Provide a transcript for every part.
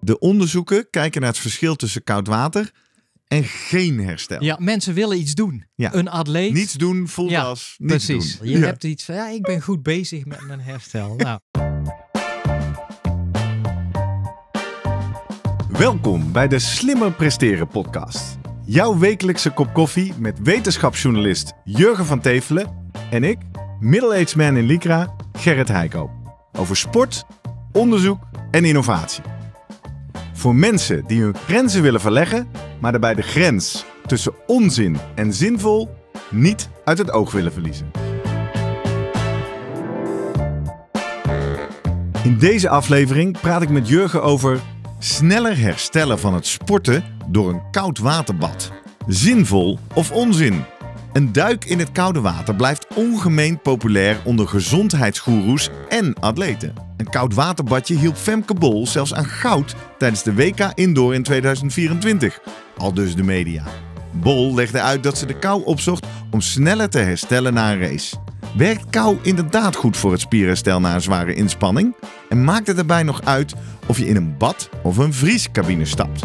De onderzoeken kijken naar het verschil tussen koud water en geen herstel. Ja, mensen willen iets doen. Ja. Een atleet. Niets doen, voelt als niets precies. Doen. Je hebt iets van, ja, ik ben goed bezig met mijn herstel. Nou. Welkom bij de Slimmer Presteren podcast. Jouw wekelijkse kop koffie met wetenschapsjournalist Jurgen van Tevelen en ik, middle-aged man in Lycra, Gerrit Heiko. Over sport, onderzoek en innovatie. Voor mensen die hun grenzen willen verleggen, maar daarbij de grens tussen onzin en zinvol niet uit het oog willen verliezen. In deze aflevering praat ik met Jurgen over sneller herstellen van het sporten door een koud waterbad. Zinvol of onzin? Een duik in het koude water blijft ongemeen populair onder gezondheidsgoeroes en atleten. Een koud waterbadje hielp Femke Bol zelfs aan goud tijdens de WK Indoor in 2024, al dus de media. Bol legde uit dat ze de kou opzocht om sneller te herstellen na een race. Werkt kou inderdaad goed voor het spierherstel na een zware inspanning? En maakt het erbij nog uit of je in een bad of een vriescabine stapt?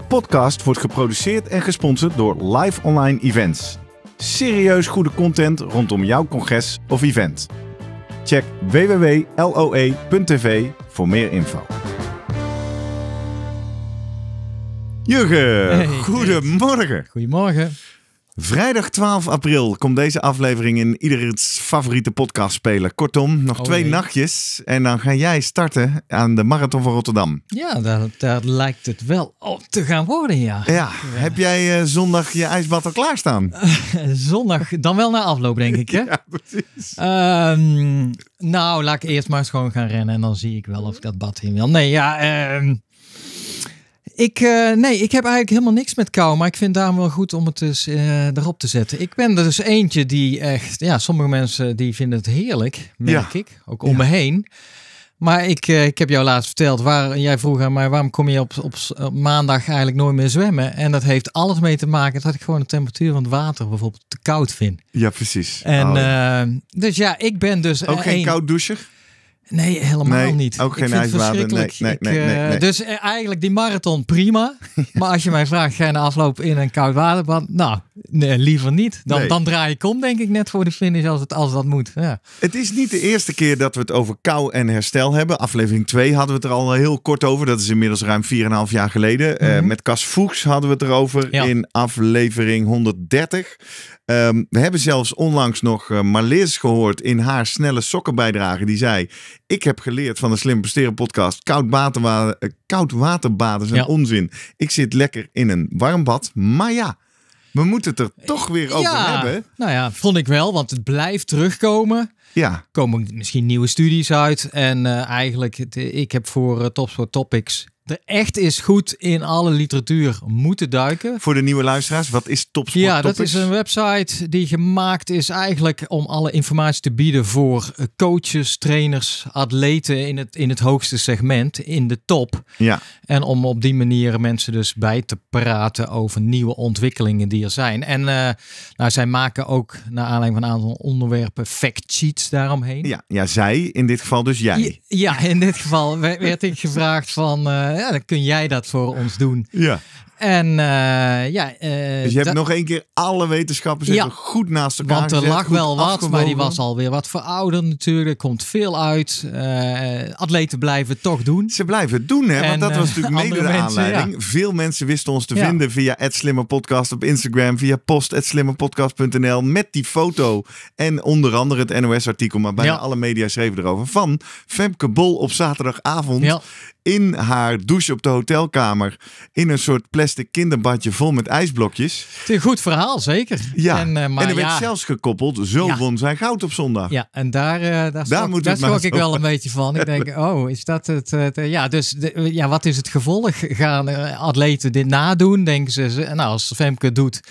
podcast wordt geproduceerd en gesponsord door Live Online Events. Serieus goede content rondom jouw congres of event. Check www.loe.tv voor meer info. Jurgen, goedemorgen. Goedemorgen. Vrijdag 12 april komt deze aflevering in ieders favoriete podcast spelen. Kortom, nog oh, twee nachtjes en dan ga jij starten aan de Marathon van Rotterdam. Ja, daar, lijkt het wel op te gaan worden, ja. Ja, heb jij eh, zondag je ijsbad al klaarstaan? zondag, dan wel na afloop denk ik, hè? ja, precies. Um, nou, laat ik eerst maar eens gewoon gaan rennen en dan zie ik wel of ik dat bad in wil. Nee, ja... Ehm, ik, eh, nee, ik heb eigenlijk helemaal niks met kou, maar ik vind daarom wel goed om het dus eh, erop te zetten. Ik ben er dus eentje die echt, ja, sommige mensen die vinden het heerlijk, merk ik, ook om me heen. Maar ik, eh, ik heb jou laatst verteld, waar, jij vroeg aan mij, waarom kom je op, op, maandag eigenlijk nooit meer zwemmen? En dat heeft alles mee te maken dat ik gewoon de temperatuur van het water bijvoorbeeld te koud vind. Ja, precies. En, oh. dus ja, ik ben dus... Ook een, geen koud doucher? Nee, helemaal niet. Ook geen ijsbaden. Nee, nee, ik, eh, Dus eh, eigenlijk die marathon prima. Maar als je mij vraagt, ga je na afloop in een koud waterbad? Nou, Nee, liever niet. Dan, dan draai ik om, denk ik, net voor de finish als, het, als dat moet. Ja. Het is niet de eerste keer dat we het over kou en herstel hebben. Aflevering 2 hadden we het er al heel kort over. Dat is inmiddels ruim 4,5 jaar geleden. Eh, mhm. met Cas Fuchs hadden we het erover in aflevering 130. Ehm, we hebben zelfs onlangs nog uh, gehoord in haar snelle sokkenbijdrage. Die zei, ik heb geleerd van de Slim Presteren podcast. Koud, waterbaden, uh, koud waterbaden zijn onzin. Ik zit lekker in een warm bad. Maar ja... We moeten het er toch weer over hebben. Nou ja, vond ik wel, want het blijft terugkomen. Ja. komen misschien nieuwe studies uit. En eh, eigenlijk, ik heb voor uh, Topsport Topics er echt is goed in alle literatuur moeten duiken. Voor de nieuwe luisteraars, wat is Topsport Ja, dat is een website die gemaakt is eigenlijk om alle informatie te bieden voor eh, coaches, trainers, atleten in het, in het hoogste segment, in de top. Ja. En om op die manier mensen dus bij te praten over nieuwe ontwikkelingen die er zijn. En eh, nou, zij maken ook, naar aanleiding van een aantal onderwerpen, fact sheets daaromheen. Ja, ja zij, in dit geval dus jij. Ja, in dit geval werd ik gevraagd van... Eh, ja, dan kun jij dat voor ons doen. Ja. En eh, ja. Eh, dus je hebt nog één keer alle wetenschappers goed naast elkaar Want er lag wel wat, maar die was alweer wat verouderd natuurlijk. Komt veel uit. Uh, atleten blijven toch doen. Ze blijven het doen, hè? En, want dat was natuurlijk mede de aanleiding. Veel mensen wisten ons te vinden via het Podcast op Instagram, via post.slimmerpodcast.nl met die foto en onder andere het NOS-artikel, maar bijna alle media schreven erover. Van Femke Bol op zaterdagavond in haar douche op de hotelkamer in een soort plastic kinderbadje vol met ijsblokjes. Het is een goed verhaal, zeker. Ja. En, uh, eh, maar en er werd zelfs gekoppeld, zo won zijn goud op zondag. Ja, en daar, uh, daar, daar schrok, moet daar ik wel een beetje van. Ik denk, oh, is dat het? Eh, ja, dus de, ja, wat is het gevolg? Gaan atleten dit nadoen? Denken ze, nou, als Femke het doet,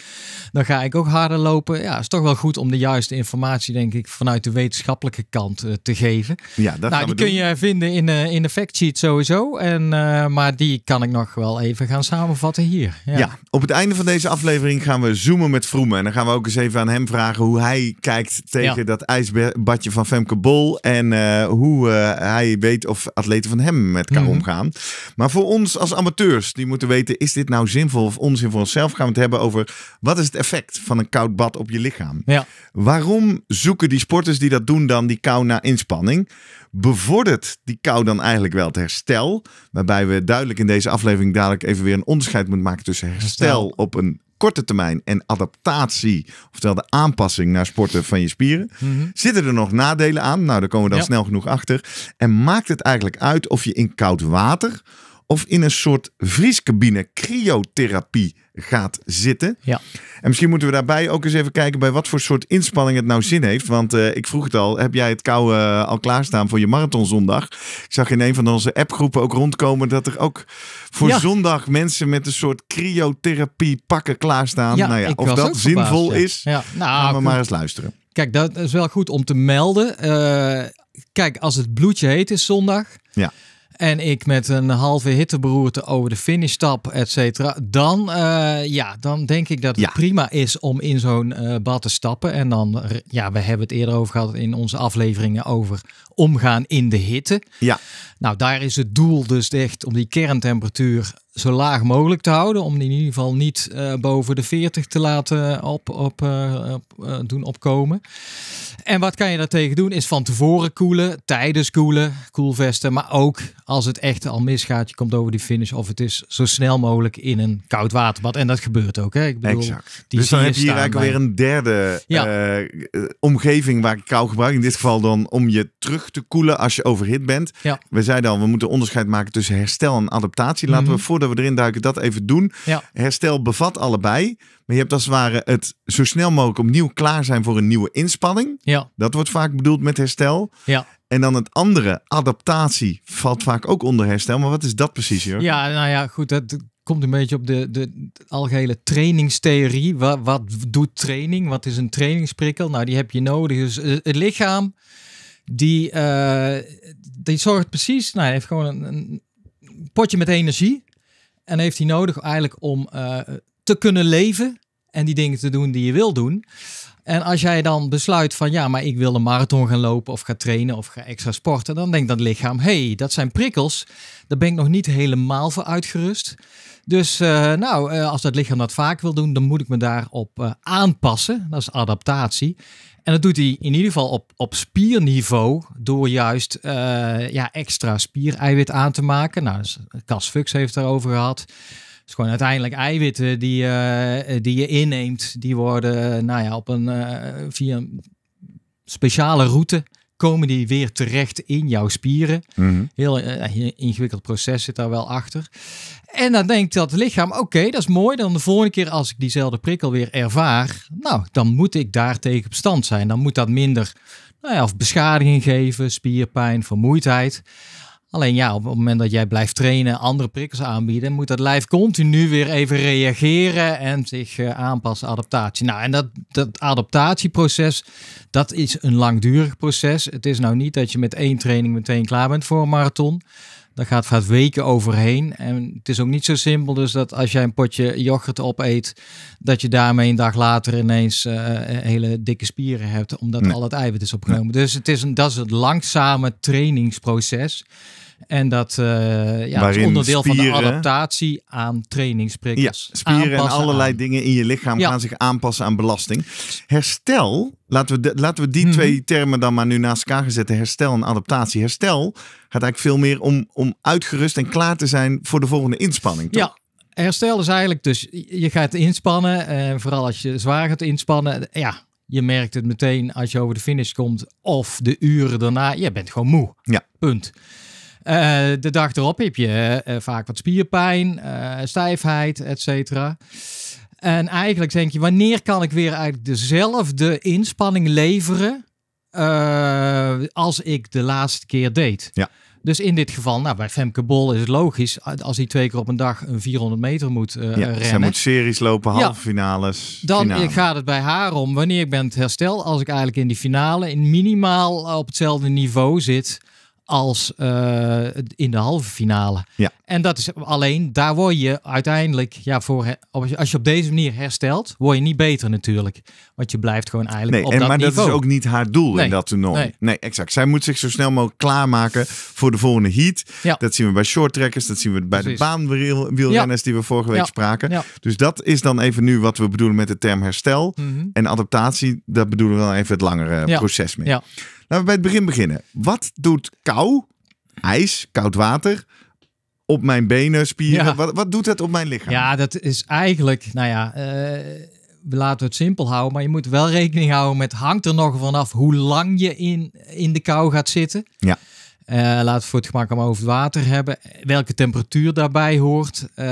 dan ga ik ook harder lopen. Ja, is toch wel goed om de juiste informatie, denk ik, vanuit de wetenschappelijke kant te geven. Ja, dat nou, die kun je vinden in, in de factsheet sowieso. En, eh, maar die kan ik nog wel even gaan samenvatten hier. Ja. op het einde van deze aflevering gaan we zoomen met Vroemen. En dan gaan we ook eens even aan hem vragen hoe hij kijkt tegen dat ijsbadje van Femke Bol. En eh, hoe eh, hij weet of atleten van hem met elkaar mhm. omgaan. Maar voor ons als amateurs, die moeten weten, is dit nou zinvol of onzin voor onszelf? Gaan we het hebben over wat is het effect van een koud bad op je lichaam? Ja. Waarom zoeken die sporters die dat doen dan die kou na inspanning? bevordert die kou dan eigenlijk wel het herstel? Waarbij we duidelijk in deze aflevering dadelijk even weer een onderscheid moeten maken tussen herstel op een korte termijn en adaptatie, oftewel de aanpassing naar sporten van je spieren. Mhm. Zitten er nog nadelen aan? Nou, daar komen we dan snel genoeg achter. En maakt het eigenlijk uit of je in koud water of in een soort vriescabine, cryotherapie gaat zitten. Ja. En misschien moeten we daarbij ook eens even kijken bij wat voor soort inspanning het nou zin heeft. Want eh, ik vroeg het al, heb jij het kou eh, al klaarstaan voor je marathonzondag? Ik zag in een van onze appgroepen ook rondkomen dat er ook voor zondag mensen met een soort cryotherapie pakken klaarstaan. Ja, nou ja, of dat zinvol is, ja. Nou, gaan we maar eens luisteren. Kijk, dat is wel goed om te melden. Eh, kijk, als het bloedje heet is zondag... Ja en ik met een halve hitteberoerte over de finish stap, et cetera, dan, eh, ja, dan denk ik dat het prima is om in zo'n eh, bad te stappen. En dan, eh, ja, we hebben het eerder over gehad in onze afleveringen over omgaan in de hitte. Ja. Nou, daar is het doel dus echt om die kerntemperatuur zo laag mogelijk te houden. Om in ieder geval niet eh, boven de 40 te laten op, op, eh, op eh, doen opkomen. En wat kan je daartegen doen? Is van tevoren koelen, tijdens koelen, koelvesten. Maar ook als het echt al misgaat, je komt over die finish. Of het is zo snel mogelijk in een koud waterbad. En dat gebeurt ook. Hè? Ik bedoel, exact. dus dan heb je hier eigenlijk weer een derde omgeving waar ik kou gebruik. In dit geval dan om je terug te koelen als je overhit bent. Ja. We zeiden al, we moeten onderscheid maken tussen herstel en adaptatie. Laten mhm. we voor de we erin duiken, dat even doen. Herstel bevat allebei. Maar je hebt als het ware het zo snel mogelijk opnieuw klaar zijn voor een nieuwe inspanning. Ja. Dat wordt vaak bedoeld met herstel. Ja. En dan het andere, adaptatie, valt vaak ook onder herstel. Maar wat is dat precies, joh? Ja, nou ja, goed. Dat komt een beetje op de, de, algehele trainingstheorie. Wat, wat doet training? Wat is een trainingsprikkel? Nou, die heb je nodig. Dus eh, het lichaam, die, eh, die zorgt precies, nou, heeft gewoon een potje met energie. En heeft hij nodig eigenlijk om eh, te kunnen leven en die dingen te doen die je wil doen. En als jij dan besluit van ja, maar ik wil een marathon gaan lopen of ga trainen of ga extra sporten, dan denkt dat lichaam, hey, dat zijn prikkels, daar ben ik nog niet helemaal voor uitgerust. Dus eh, nou, eh, als dat lichaam dat vaak wil doen, dan moet ik me daarop uh, aanpassen. Dat is adaptatie. En dat doet hij in ieder geval op, op spierniveau door juist eh, ja, extra spiereiwit aan te maken. Nou, dus, eh, Cas Fux heeft daarover gehad. Het Dus gewoon uiteindelijk eiwitten die, eh, die je inneemt, die worden nou ja, op een, via een speciale route komen die weer terecht in jouw spieren. Mhm. Heel ingewikkeld proces zit daar wel achter. En dan denkt dat lichaam, oké, dat is mooi. Dan de volgende keer als ik diezelfde prikkel weer ervaar, nou, dan moet ik daar tegen bestand zijn. Dan moet dat minder, nou ja, of beschadiging geven, spierpijn, vermoeidheid. Alleen ja, op het moment dat jij blijft trainen, andere prikkels aanbieden, moet dat lijf continu weer even reageren en zich eh, aanpassen, adaptatie. Nou, en dat, dat adaptatieproces, dat is een langdurig proces. Het is nou niet dat je met één training meteen klaar bent voor een marathon. Daar gaat vaak weken overheen. En het is ook niet zo simpel dus dat als jij een potje yoghurt opeet, dat je daarmee een dag later ineens eh, eh, hele dikke spieren hebt, omdat al het eiwit is opgenomen. Dus het is een, dat is het langzame trainingsproces. En dat eh, ja, is onderdeel van de adaptatie aan training, spieren en allerlei dingen in je lichaam gaan zich aanpassen aan belasting. Herstel, laten we, laten we die mhm. twee termen dan maar nu naast elkaar zetten. Herstel en adaptatie. Herstel gaat eigenlijk veel meer om, om uitgerust en klaar te zijn voor de volgende inspanning. Ja, herstel is eigenlijk dus, je gaat inspannen. Eh, vooral als je zwaar gaat inspannen. Ja, je merkt het meteen als je over de finish komt. Of de uren daarna. Je bent gewoon moe. Ja. Punt. Eh, de dag erop heb je eh, eh, vaak wat spierpijn, stijfheid, et cetera. En eigenlijk denk je, wanneer kan ik weer eigenlijk dezelfde inspanning leveren als ik de laatste keer deed? Ja. Dus in dit geval, nou, bij Femke Bol is het logisch. Als hij twee keer op een dag een 400 meter moet uh, ja, rennen. Zij moet series lopen, halve ja, finales. Dan gaat het bij haar om wanneer ik ben het herstel. Als ik eigenlijk in die finale in minimaal op hetzelfde niveau zit als eh, in de halve finale. Ja. En dat is alleen, daar word je uiteindelijk, ja, voor, als je op deze manier herstelt, word je niet beter natuurlijk. Want je blijft gewoon eigenlijk nee, op en, maar dat is ook niet haar doel in dat toernooi. Nee. exact. Zij moet zich zo snel mogelijk klaarmaken voor de volgende heat. Ja. Dat zien we bij shorttrekkers, dat zien we bij de baanwielrenners die we vorige week spraken. Dus dat is dan even nu wat we bedoelen met de term herstel. Mhm. En adaptatie, dat bedoelen we dan even het langere proces mee. Ja. Laten we bij het begin beginnen. Wat doet kou, ijs, koud water op mijn benen, spieren? Wat, wat doet dat op mijn lichaam? Ja, dat is eigenlijk, nou ja, uh, laten we het simpel houden. Maar je moet wel rekening houden met, hangt er nog vanaf hoe lang je in, in de kou gaat zitten. Ja. Uh, laten we voor het gemak om over het water hebben. Welke temperatuur daarbij hoort. Eh,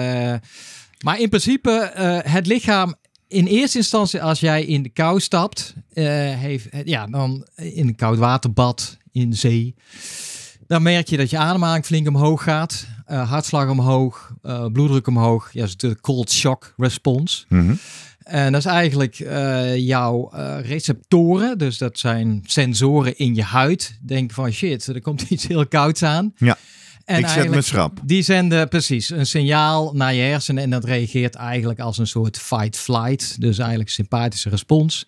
maar in principe, het lichaam in eerste instantie, als jij in de kou stapt, eh, heeft, eh, ja, dan in een koud waterbad, in zee, dan merk je dat je ademhaling flink omhoog gaat. Eh, hartslag omhoog, bloeddruk omhoog. Ja, is de cold shock response. Mhm. En dat is eigenlijk jouw receptoren. Dus dat zijn sensoren in je huid. Denk van shit, er komt iets heel kouds aan. Ja ik zet me schrap. Die zenden precies een signaal naar je hersenen en dat reageert eigenlijk als een soort fight-flight. Dus eigenlijk sympathische respons.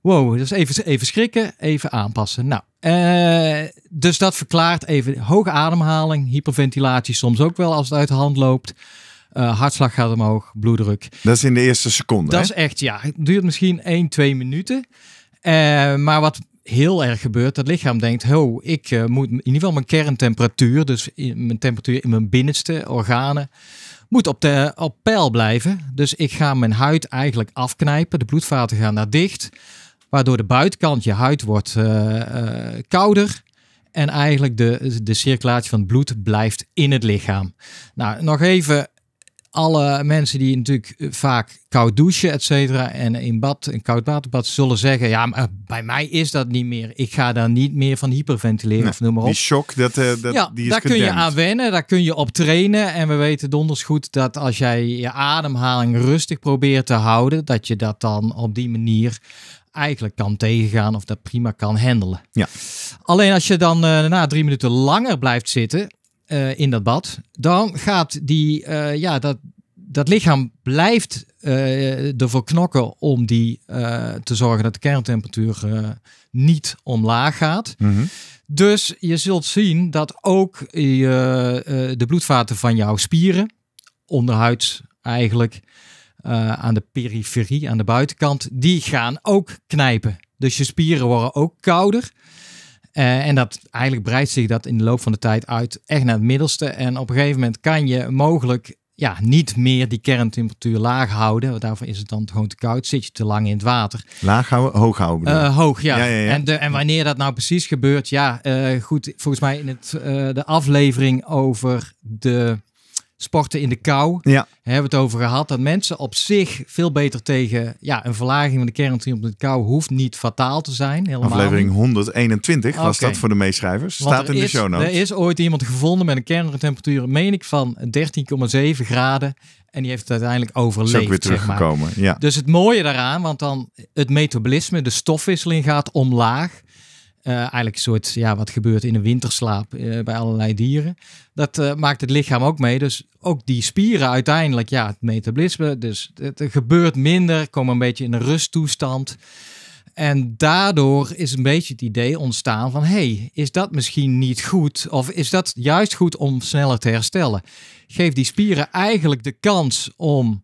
Wow, dus even, even schrikken, even aanpassen. Nou, eh, dus dat verklaart even hoge ademhaling, hyperventilatie soms ook wel als het uit de hand loopt. Eh, hartslag gaat omhoog, bloeddruk. Dat is in de eerste seconde. Dat is echt, ja. Het duurt misschien 1, 2 minuten. Uh, maar wat heel erg gebeurt. Dat lichaam denkt, ho, ik eh, moet in ieder geval mijn kerntemperatuur, dus in, mijn temperatuur in mijn binnenste organen, moet op, de, op peil blijven. Dus ik ga mijn huid eigenlijk afknijpen. De bloedvaten gaan naar dicht. Waardoor de buitenkant, je huid, wordt eh, eh, kouder. En eigenlijk de, de circulatie van het bloed blijft in het lichaam. Nou, nog even alle mensen die natuurlijk eh, vaak koud douchen, et cetera, en in bad, een koud waterbad, zullen zeggen: Ja, maar bij mij is dat niet meer. Ik ga daar niet meer van hyperventileren of noem maar op. Die shock, dat, uh, dat ja, die is daar kun je aan wennen, daar kun je op trainen. En we weten donders goed dat als jij je ademhaling rustig probeert te houden, dat je dat dan op die manier eigenlijk kan tegengaan of dat prima kan handelen. Ja. Alleen als je dan uh, na drie minuten langer blijft zitten, eh, in dat bad, dan gaat die, eh, ja, dat, dat lichaam blijft eh, ervoor knokken om die, te zorgen dat de kerntemperatuur niet omlaag gaat. Mhm. Dus je zult zien dat ook je, de bloedvaten van jouw spieren, onderhuids eigenlijk, aan de periferie, aan de buitenkant, die gaan ook knijpen. Dus je spieren worden ook kouder. Eh, en dat eigenlijk breidt zich dat in de loop van de tijd uit echt naar het middelste. En op een gegeven moment kan je mogelijk ja, niet meer die kerntemperatuur laag houden. Want daarvoor is het dan gewoon te koud. Zit je te lang in het water. Laag houden, hoog houden. Eh, hoog, ja. En, de, en, wanneer dat nou precies gebeurt, ja, eh, goed. Volgens mij in het, de aflevering over de sporten in de kou. Ja. Hebben we het over gehad. Dat mensen op zich veel beter tegen ja, een verlaging van de kerntemperatuur op de kou hoeft niet fataal te zijn. Helemaal Aflevering 121 was dat voor de meeschrijvers. Staat in de show notes. Er is ooit iemand gevonden met een kerntemperatuur, meen ik, van 13,7 graden. En die heeft het uiteindelijk overleefd. Is weer teruggekomen. Zeg maar. ja. Dus het mooie daaraan, want dan het metabolisme, de stofwisseling gaat omlaag. Eh, eigenlijk een soort, ja, wat gebeurt in een winterslaap eh, bij allerlei dieren. Dat eh, maakt het lichaam ook mee. Dus ook die spieren uiteindelijk, ja, het metabolisme. Dus het, gebeurt minder, komen een beetje in een rusttoestand. En daardoor is een beetje het idee ontstaan van: hey, is dat misschien niet goed? Of is dat juist goed om sneller te herstellen? Geef die spieren eigenlijk de kans om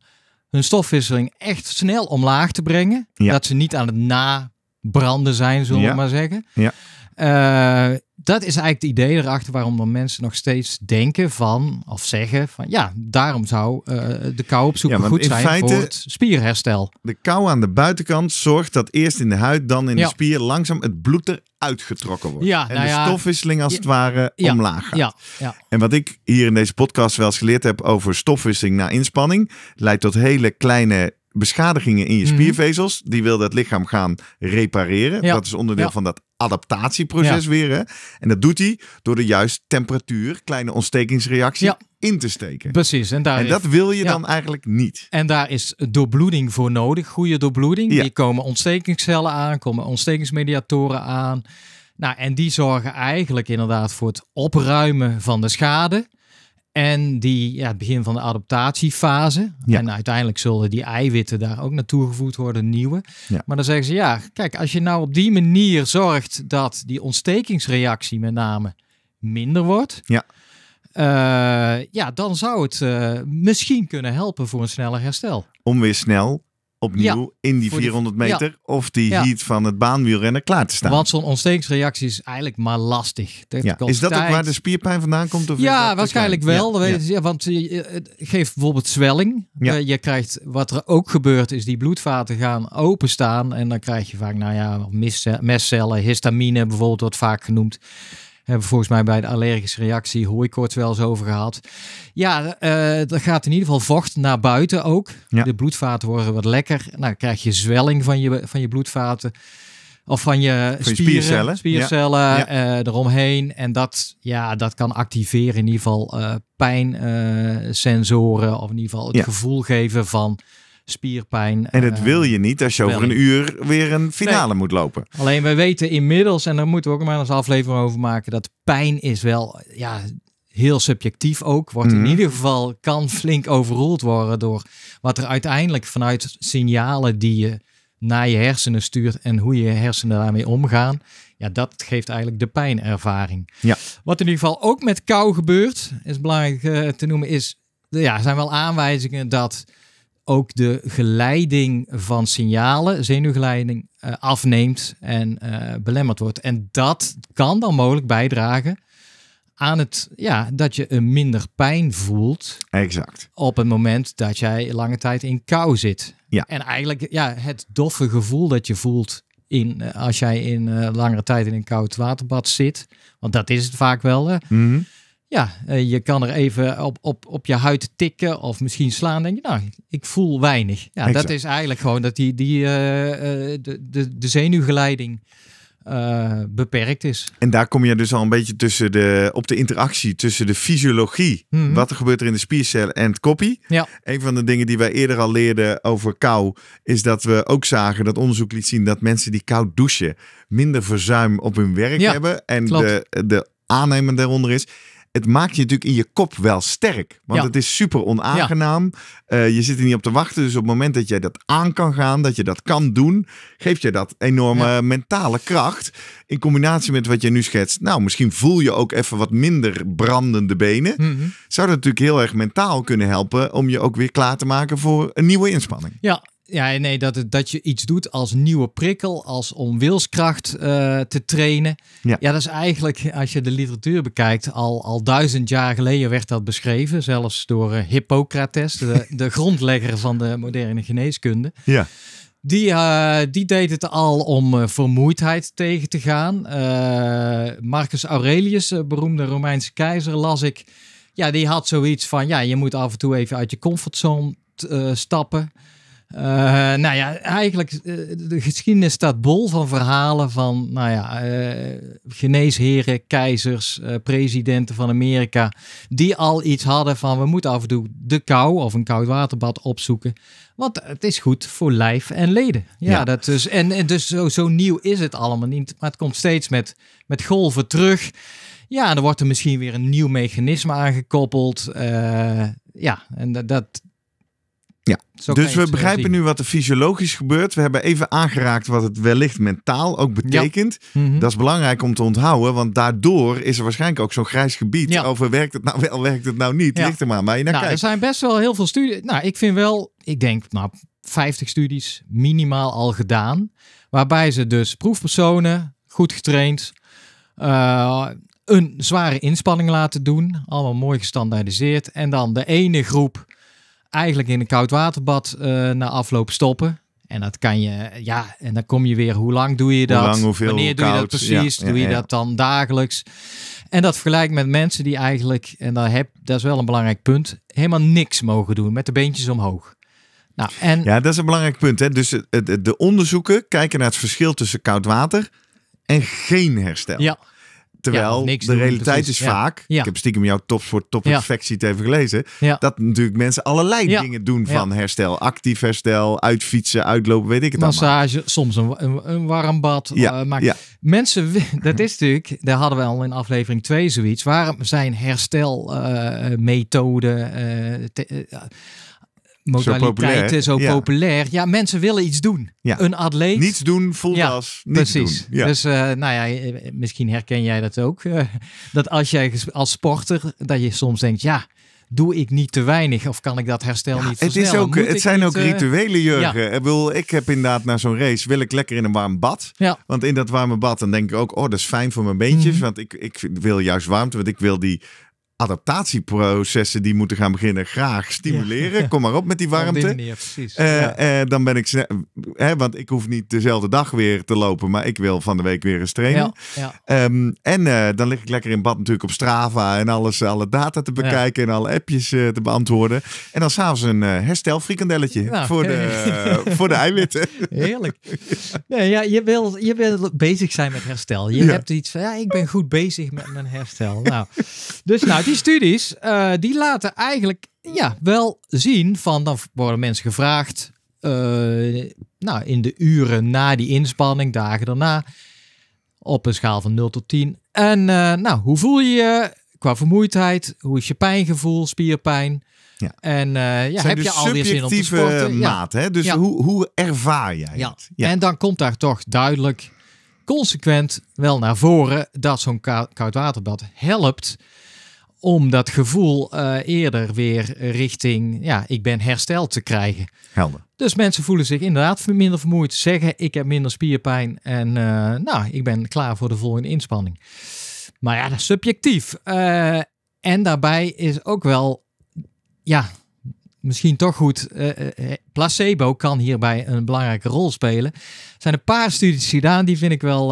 hun stofwisseling echt snel omlaag te brengen. Dat ze niet aan het na branden zijn, zullen we maar zeggen. Ja. Eh, dat is eigenlijk het idee erachter waarom dan mensen nog steeds denken van, of zeggen van, ja, daarom zou eh, de kou op zoek goed zijn voor het spierherstel. De kou aan de buitenkant zorgt dat eerst in de huid, dan in de spier langzaam het bloed eruit getrokken wordt. Ja, en nou de stofwisseling als het ware omlaag gaat. En wat ik hier in deze podcast wel eens geleerd heb over stofwisseling na inspanning, leidt tot hele kleine beschadigingen in je mhm. spiervezels. Die wil dat lichaam gaan repareren. Dat is onderdeel van dat adaptatieproces ja. weer. Hè? En dat doet hij door de juiste temperatuur, kleine ontstekingsreactie in te steken. Precies. En, daar en dat wil je dan eigenlijk niet. En daar is doorbloeding voor nodig. Goede doorbloeding. die komen ontstekingscellen aan, komen ontstekingsmediatoren aan. Nou, en die zorgen eigenlijk inderdaad voor het opruimen van de schade. En die, ja, het begin van de adaptatiefase. En uiteindelijk zullen die eiwitten daar ook naartoe gevoed worden, nieuwe. Maar dan zeggen ze, ja, kijk, als je nou op die manier zorgt dat die ontstekingsreactie met name minder wordt. Ja. Eh, ja, dan zou het eh, misschien kunnen helpen voor een sneller herstel. Om weer snel opnieuw in die 400 meter of die heat van het baanwielrennen klaar te staan. Want zo'n ontstekingsreactie is eigenlijk maar lastig. is dat ook waar de spierpijn vandaan komt? Of ja, waarschijnlijk wel. Je, want het geeft bijvoorbeeld zwelling. Eh, je krijgt, wat er ook gebeurt is die bloedvaten gaan openstaan en dan krijg je vaak, nou ja, miscellen, mescellen, histamine bijvoorbeeld wordt vaak genoemd. Hebben volgens mij bij de allergische reactie hooikoorts wel eens over gehad. Ja, eh, er gaat in ieder geval vocht naar buiten ook. De bloedvaten worden wat lekker. Nou, dan krijg je zwelling van je, van je bloedvaten of van je, spiercellen, spiercellen eh, eromheen. En dat, ja, dat kan activeren in ieder geval pijn eh, pijnsensoren. of in ieder geval het gevoel geven van spierpijn. En dat ehm, wil je niet als je over een uur weer een finale moet lopen. Alleen wij weten inmiddels, en daar moeten we ook maar eens aflevering over maken, dat pijn is wel ja, heel subjectief ook. Wordt in mhm. ieder geval, kan flink overroeld worden door wat er uiteindelijk vanuit signalen die je naar je hersenen stuurt en hoe je hersenen daarmee omgaan. Ja, dat geeft eigenlijk de pijnervaring. Ja. Wat in ieder geval ook met kou gebeurt, is belangrijk eh, te noemen, is ja, er zijn wel aanwijzingen dat ook de geleiding van signalen, zenuwgeleiding, eh, afneemt en eh, belemmerd wordt. En dat kan dan mogelijk bijdragen aan het, ja, dat je een minder pijn voelt. Exact. Op het moment dat jij lange tijd in kou zit. Ja. En eigenlijk ja, het doffe gevoel dat je voelt in, eh, als jij in uh, langere tijd in een koud waterbad zit. Want dat is het vaak wel. Mm ja, eh, je kan er even op, op, op je huid tikken of misschien slaan. denk je, nou, ik voel weinig. Ja, dat is eigenlijk gewoon dat die, die, eh, eh, de, de, de zenuwgeleiding beperkt is. En daar kom je dus al een beetje tussen de, op de interactie tussen de fysiologie, mhm. wat er gebeurt er in de spiercel en het koppie. Ja. Een van de dingen die wij eerder al leerden over kou, is dat we ook zagen dat onderzoek liet zien dat mensen die koud douchen minder verzuim op hun werk hebben en de, de aanneming daaronder is het maakt je natuurlijk in je kop wel sterk. Want het is super onaangenaam. Eh, je zit er niet op te wachten. Dus op het moment dat jij dat aan kan gaan, dat je dat kan doen, geeft je dat enorme mentale kracht. In combinatie met wat je nu schetst. Nou, misschien voel je ook even wat minder brandende benen. Mhm. Zou dat natuurlijk heel erg mentaal kunnen helpen om je ook weer klaar te maken voor een nieuwe inspanning. Ja, ja, nee, dat, dat je iets doet als nieuwe prikkel, als om wilskracht eh, te trainen. Ja. dat is eigenlijk, als je de literatuur bekijkt, al, al duizend jaar geleden werd dat beschreven. Zelfs door eh, Hippocrates, de, de grondlegger van de moderne geneeskunde. Ja. Die, eh, die deed het al om vermoeidheid tegen te gaan. Marcus Aurelius, beroemde Romeinse keizer, las ik. Ja, die had zoiets van: ja, je moet af en toe even uit je comfortzone stappen. Uh, nou ja, eigenlijk eh, de geschiedenis staat bol van verhalen van, nou ja, eh, geneesheren, keizers, presidenten van Amerika, die al iets hadden van we moeten af en toe de kou of een koud waterbad opzoeken, want het is goed voor lijf en leden. Ja, Dat dus, en, dus zo, nieuw is het allemaal niet, maar het komt steeds met, met golven terug. Ja, er wordt er misschien weer een nieuw mechanisme aangekoppeld. ja, en dat ja, dus we eh, begrijpen nu wat er fysiologisch gebeurt. We hebben even aangeraakt wat het wellicht mentaal ook betekent. Mhm. Dat is belangrijk om te onthouden, want daardoor is er waarschijnlijk ook zo'n grijs gebied over werkt het nou wel, werkt het nou niet. Ja. er maar je naar nou, kijkt. Er zijn best wel heel veel studies. Nou, ik vind wel, ik denk, nou, 50 studies minimaal al gedaan, waarbij ze dus proefpersonen goed getraind. Eh, een zware inspanning laten doen. Allemaal mooi gestandaardiseerd. En dan de ene groep eigenlijk in een koud waterbad eh, na afloop stoppen. En dat kan je, ja, en dan kom je weer, hoe lang doe je dat? Hoe lang, hoeveel, Wanneer doe je dat precies? doe je dat dan dagelijks? En dat vergelijkt met mensen die eigenlijk, en daar heb, dat is wel een belangrijk punt, helemaal niks mogen doen met de beentjes omhoog. Nou, en... Ja, dat is een belangrijk punt. Hè? Dus de onderzoeken kijken naar het verschil tussen koud water en geen herstel. Ja, Terwijl ja, de realiteit is vaak, ik heb stiekem jouw topsport te even gelezen, dat natuurlijk mensen allerlei dingen doen van herstel. Actief herstel, uitfietsen, uitlopen, weet ik het Massage, soms een, een, warm bad. Uh, maar mensen, dat is natuurlijk, daar hadden we al in aflevering 2 zoiets. Waarom zijn herstelmethoden... Eh, eh, modaliteiten zo populair. Eh, zo ja. populair. ja. mensen willen iets doen. Ja. Een atleet. Niets doen voelt ja, als niets precies. Dus eh, nou ja, eh, misschien herken jij dat ook. dat als jij als sporter, dat je soms denkt, ja, doe ik niet te weinig of kan ik dat herstel niet versnellen? Het, is ook, het zijn ook rituelen, Jurgen. Ik, ik heb inderdaad na zo'n race, wil ik lekker in een warm bad. Ja. Want in dat warme bad, dan denk ik ook, oh, dat is fijn voor mijn beentjes. Mhm. Want ik, ik wil juist warmte, want ik wil die adaptatieprocessen die moeten gaan beginnen graag stimuleren. Kom maar op met die warmte. Die eh, eh, dan ben ik want ik hoef niet dezelfde dag weer te lopen, maar ik wil van de week weer eens trainen. Ehm, en eh, dan lig ik lekker in bad natuurlijk op Strava en alles, alle data te bekijken en alle appjes te beantwoorden. En dan s'avonds een herstelfrikandelletje nou, voor, de, voor de eiwitten. Heerlijk. ja, je, wil, je wil bezig zijn met herstel. Je hebt iets van, ja, ik ben goed bezig met mijn herstel. Nou, dus nou, die die studies, eh, die laten eigenlijk ja, wel zien van, dan worden mensen gevraagd, eh, nou, in de uren na die inspanning, dagen daarna, op een schaal van 0 tot 10. En eh, nou, hoe voel je je qua vermoeidheid? Hoe is je pijngevoel, spierpijn? Ja. En ja, heb dus je alweer zin om te sporten? maat, hè? Dus ja. hoe, hoe ervaar jij ja. het? Ja. En dan komt daar toch duidelijk consequent wel naar voren dat zo'n koudwaterbad helpt om dat gevoel eh, eerder weer richting, ja, ik ben hersteld te krijgen. Helder. Dus mensen voelen zich inderdaad minder vermoeid, zeggen ik heb minder spierpijn en eh, nou, ik ben klaar voor de volgende inspanning. Maar ja, dat is subjectief. Eh, en daarbij is ook wel, ja, misschien toch goed, placebo kan hierbij een belangrijke rol spelen. Er zijn een paar studies gedaan, die vind ik wel,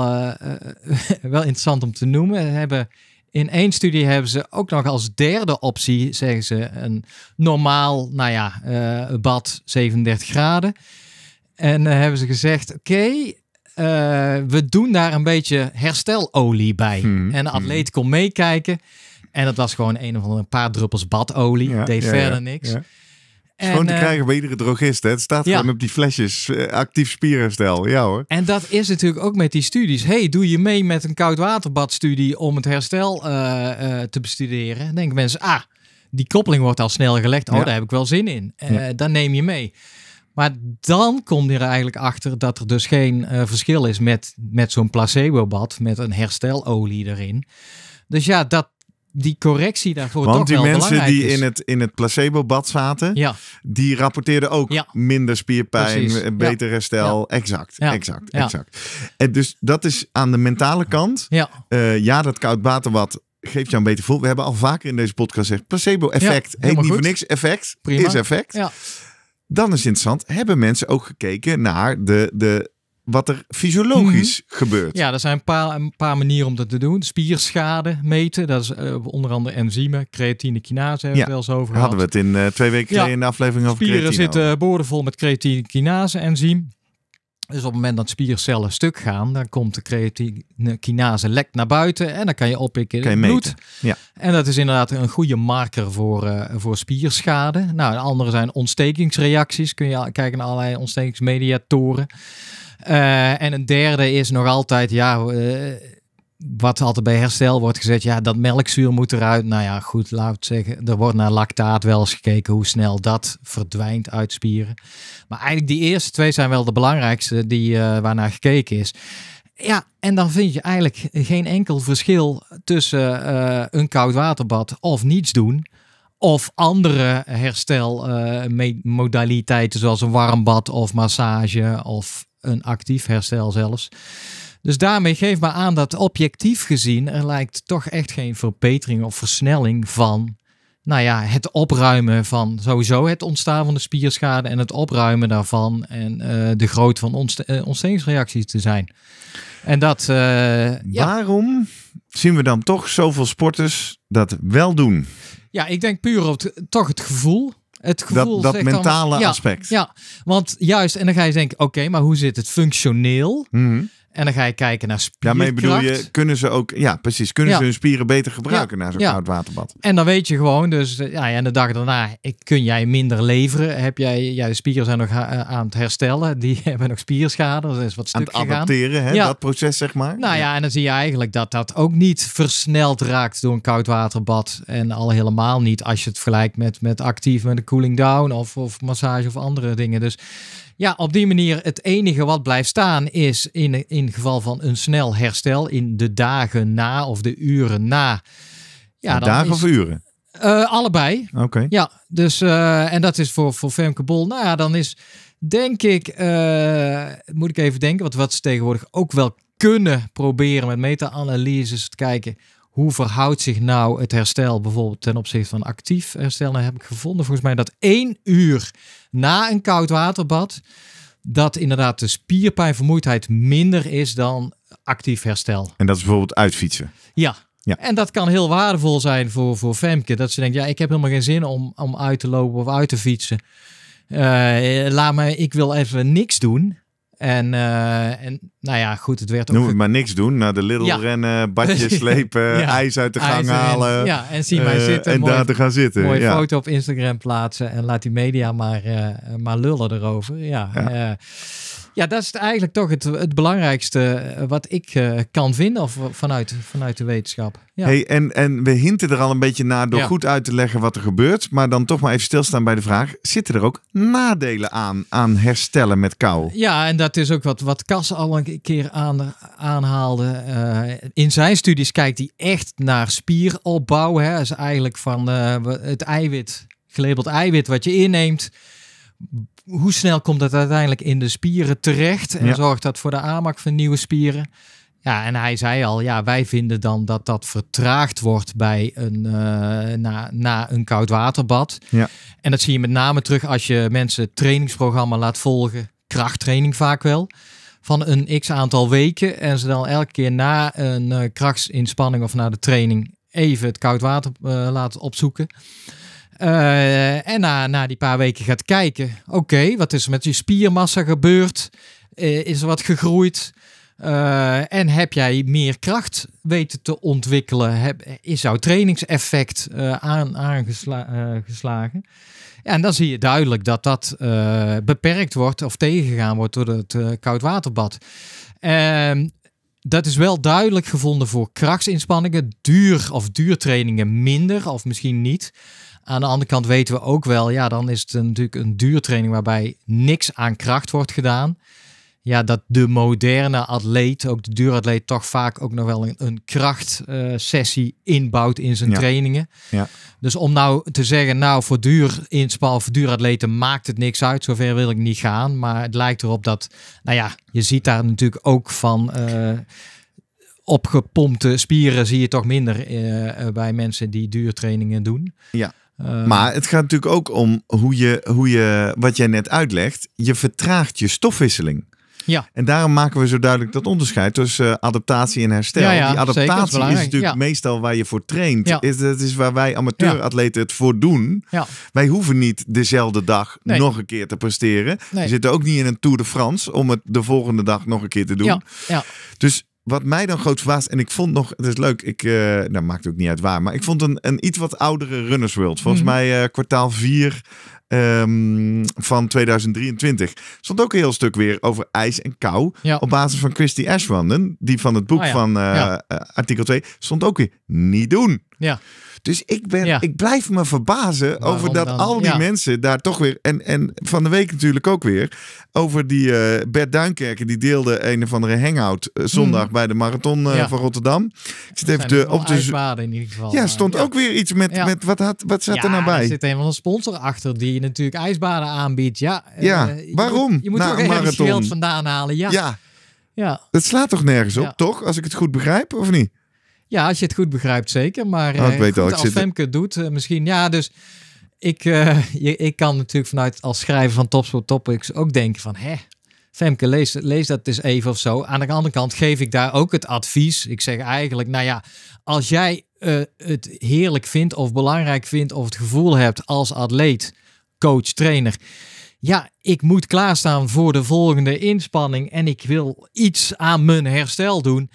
wel interessant om te noemen. hebben in één studie hebben ze ook nog als derde optie, zeggen ze, een normaal, nou ja, eh, bad 37 graden. En eh, hebben ze gezegd, oké, eh, we doen daar een beetje herstelolie bij. Hmm. en de atleet hmm. kon meekijken. En dat was gewoon een of andere paar druppels badolie. deed ja, verder ja, niks gewoon te eh, krijgen bij iedere drogist. Hè? Het staat gewoon op die flesjes. Eh, actief spierherstel. Ja hoor. En dat is natuurlijk ook met die studies. hey, doe je mee met een koudwaterbadstudie om het herstel eh, te bestuderen? Dan denken mensen, ah, die koppeling wordt al snel gelegd. Oh, daar heb ik wel zin in. Uh, Dan neem je mee. Maar dan kom je er eigenlijk achter dat er dus geen verschil is met, met zo'n placebo-bad. Met een herstelolie erin. Dus ja, dat, die correctie daarvoor Want die mensen die in het, in het placebo-bad zaten, ja. die rapporteerden ook minder spierpijn, eh, beter ja. herstel. Exact, exact, exact. En eh, dus dat is aan de mentale kant. Ja, eh, ja dat koud waterbad geeft jou een beter gevoel. We hebben al vaker in deze podcast gezegd, placebo-effect heet niet goed. voor niks. Effect Prima. is effect. Dan is interessant, hebben mensen ook gekeken naar de, de, wat er fysiologisch mhm. gebeurt. Ja, er zijn een paar, een paar, manieren om dat te doen. Spierschade meten, dat is eh, onder andere enzymen, creatine kinase hebben ja. we wel eens over gehad. Hadden we het in eh, twee weken geleden in de aflevering over creatine. Spieren zitten boordevol met creatine kinase enzym. Dus op het moment dat spiercellen stuk gaan, dan komt de creatine kinase lek naar buiten en dan kan je oppikken in het bloed. Ja. En dat is inderdaad een goede marker voor, eh, voor spierschade. Nou, de andere zijn ontstekingsreacties. Kun je kijken naar allerlei ontstekingsmediatoren. Eh, en een derde is nog altijd, ja, eh, wat altijd bij herstel wordt gezegd, ja, dat melkzuur moet eruit. Nou ja, goed, laat het zeggen, er wordt naar lactaat wel eens gekeken hoe snel dat verdwijnt uit spieren. Maar eigenlijk die eerste twee zijn wel de belangrijkste die, eh, waarnaar gekeken is. Ja, en dan vind je eigenlijk geen enkel verschil tussen een koud waterbad of niets doen. Of andere herstelmodaliteiten, zoals een warm bad of massage of een actief herstel zelfs. Dus daarmee geef maar aan dat objectief gezien er lijkt toch echt geen verbetering of versnelling van nou ja, het opruimen van sowieso het ontstaan van de spierschade en het opruimen daarvan en eh, de grootte van onze eh, te zijn. En dat. Eh, Waarom zien we dan toch zoveel sporters dat wel doen? Ja, ik denk puur op toch het gevoel. Het gevoel dat, dat mentale aspect. Ja, want juist, en dan ga je denken: oké, maar hoe zit het functioneel? Mm -hmm. En dan ga je kijken naar spierkracht. Daarmee bedoel je, kunnen ze ook, ja precies, kunnen ze hun spieren beter gebruiken na zo'n koud waterbad? En dan weet je gewoon, dus eh, ja, en de dag daarna kun jij minder leveren. Heb jij, de spieren zijn nog eh, aan het herstellen, die hebben nog spierschade, dat dus is wat stuk Aan het gegaan. adapteren, hè, dat proces zeg maar. Nou ja. en dan zie je eigenlijk dat dat ook niet versneld raakt door een koud waterbad. En al helemaal niet als je het vergelijkt met, met actief, met de cooling down of, of massage of andere dingen. Dus ja, op die manier het enige wat blijft staan is in, in geval van een snel herstel in de dagen na of de uren na. Ja, dan dagen of uren? Eh, allebei. Oké. Ja, dus eh, en dat is voor, voor Femke Bol. Nou ja, dan is denk ik, eh, moet ik even denken, want wat ze tegenwoordig ook wel kunnen proberen met meta-analyses te kijken. Hoe verhoudt zich nou het herstel bijvoorbeeld ten opzichte van actief herstel? Nou, heb ik gevonden volgens mij dat één uur na een koud waterbad dat inderdaad de spierpijnvermoeidheid minder is dan actief herstel. En dat is bijvoorbeeld uitfietsen. Ja. ja. En dat kan heel waardevol zijn voor, voor Femke. Dat ze denkt, ja, ik heb helemaal geen zin om, om uit te lopen of uit te fietsen. Eh, laat mij, ik wil even niks doen. En, eh, en nou ja, goed, het werd ook... Noem het maar niks doen. Naar de Lidl rennen, badjes slepen, ijs uit de gang halen. Ja, en zie mij eh, zitten. en daar te gaan zitten. Mooie foto op Instagram plaatsen en laat die media maar, eh, maar lullen erover. Ja, ja, dat is eigenlijk toch het, het belangrijkste eh, wat ik eh, kan vinden of eh, vanuit, vanuit de wetenschap. Ja. Hey, en, en we hinten er al een beetje naar door goed uit te leggen wat er gebeurt. Maar dan toch maar even stilstaan bij de vraag: zitten er ook nadelen aan, aan herstellen met kou? Ja, en dat is ook wat, wat Cas al een keer aan, aanhaalde. in zijn studies kijkt hij echt naar spieropbouw. Hè. is eigenlijk van het eiwit, gelabeld eiwit wat je inneemt hoe snel komt dat uiteindelijk in de spieren terecht? En zorgt dat voor de aanmaak van nieuwe spieren? Ja, en hij zei al, ja, wij vinden dan dat dat vertraagd wordt bij een, eh, na, na een waterbad. Ja. En dat zie je met name terug als je mensen trainingsprogramma laat volgen, krachttraining vaak wel, van een x aantal weken. En ze dan elke keer na een uh, eh, krachtsinspanning of na de training even het koud water eh, laten opzoeken. Eh, en na, na die paar weken gaat kijken, oké, wat is er met je spiermassa gebeurd? Eh, is er wat gegroeid? Eh, en heb jij meer kracht weten te ontwikkelen? Heb, is jouw trainingseffect aan, aangeslagen? Ja, en dan zie je duidelijk dat dat beperkt wordt of tegengegaan wordt door het koudwaterbad. Ehm, dat is wel duidelijk gevonden voor krachtsinspanningen, duur of duurtrainingen minder of misschien niet. Aan de andere kant weten we ook wel, ja, dan is het natuurlijk een duurtraining waarbij niks aan kracht wordt gedaan. Ja, dat de moderne atleet, ook de duuratleet, toch vaak ook nog wel een, een krachtsessie eh, inbouwt in zijn trainingen. Ja. Dus om nou te zeggen, nou voor duur inspal, voor duuratleten maakt het niks uit, zover wil ik niet gaan. Maar het lijkt erop dat, nou ja, je ziet daar natuurlijk ook van... Uh, opgepompte spieren zie je toch minder eh, bij mensen die duurtrainingen doen. Ja. Eh, maar het gaat natuurlijk ook om hoe je, hoe je, wat jij net uitlegt, je vertraagt je stofwisseling. Ja. En daarom maken we zo duidelijk dat onderscheid tussen eh, adaptatie en herstel. Ja, ja, die adaptatie is, natuurlijk meestal waar je voor traint. Is, dat is waar wij amateuratleten het voor doen. Wij hoeven niet dezelfde dag nog een keer te presteren. Nee. We zitten ook niet in een Tour de France om het de volgende dag nog een keer te doen. Dus wat mij dan groot verbaast, en ik vond nog, het is leuk, ik, uh, nou maakt ook niet uit waar, maar ik vond een, een iets wat oudere Runners World. Volgens mhm. mij eh, kwartaal 4 ehm, van 2023. Stond ook een heel stuk weer over ijs en kou. Op basis van Christy Ashwanden, die van het boek oh van eh, artikel 2, stond ook weer niet doen. Ja. Dus ik, ben, ik blijf me verbazen over dat al die mensen daar toch weer. En, en van de week natuurlijk ook weer. Over die eh, Bert Duinkerken. Die deelde een of andere hangout eh, zondag mm. bij de marathon eh, van Rotterdam. Ik zit even de, op de. in ieder geval. Ja, stond ook weer iets met. met wat, had, wat zat er nou bij? Er zit een van een sponsor achter die natuurlijk ijsbaden aanbiedt. Ja, ja. waarom? Je, je moet toch ergens geld vandaan halen. Ja. ja. Dat slaat toch nergens op, toch? Als ik het goed begrijp, of niet? Ja, als je het goed begrijpt, zeker. Maar oh, ik eh, weet als Femke doet, eh, misschien. Ja, dus ik, eh, je, ik kan natuurlijk vanuit als schrijver van Topsport Topics ook denken van... hè, Femke, lees, lees dat eens even of zo. Aan de andere kant geef ik daar ook het advies. Ik zeg eigenlijk, nou ja, als jij het heerlijk vindt of belangrijk vindt of het gevoel hebt als atleet, coach, trainer. Ja, ik moet klaarstaan voor de volgende inspanning en ik wil iets aan mijn herstel doen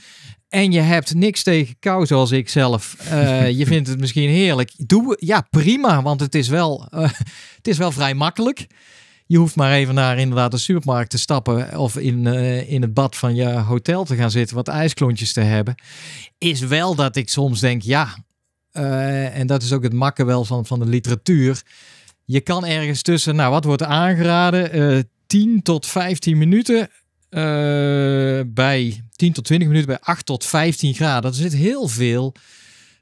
en je hebt niks tegen kou zoals ik zelf. Eh, je vindt het misschien heerlijk. Doe, ja, prima, want het is, wel, eh, het is wel vrij makkelijk. Je hoeft maar even naar inderdaad de supermarkt te stappen of in, eh, in het bad van je hotel te gaan zitten, wat ijsklontjes te hebben. Is wel dat ik soms denk, ja, en dat is ook het makken wel van, van de literatuur. Je kan ergens tussen, nou wat wordt aangeraden, 10 tot 15 minuten bij 10 tot 20 minuten bij 8 tot 15 graden. Er zit heel veel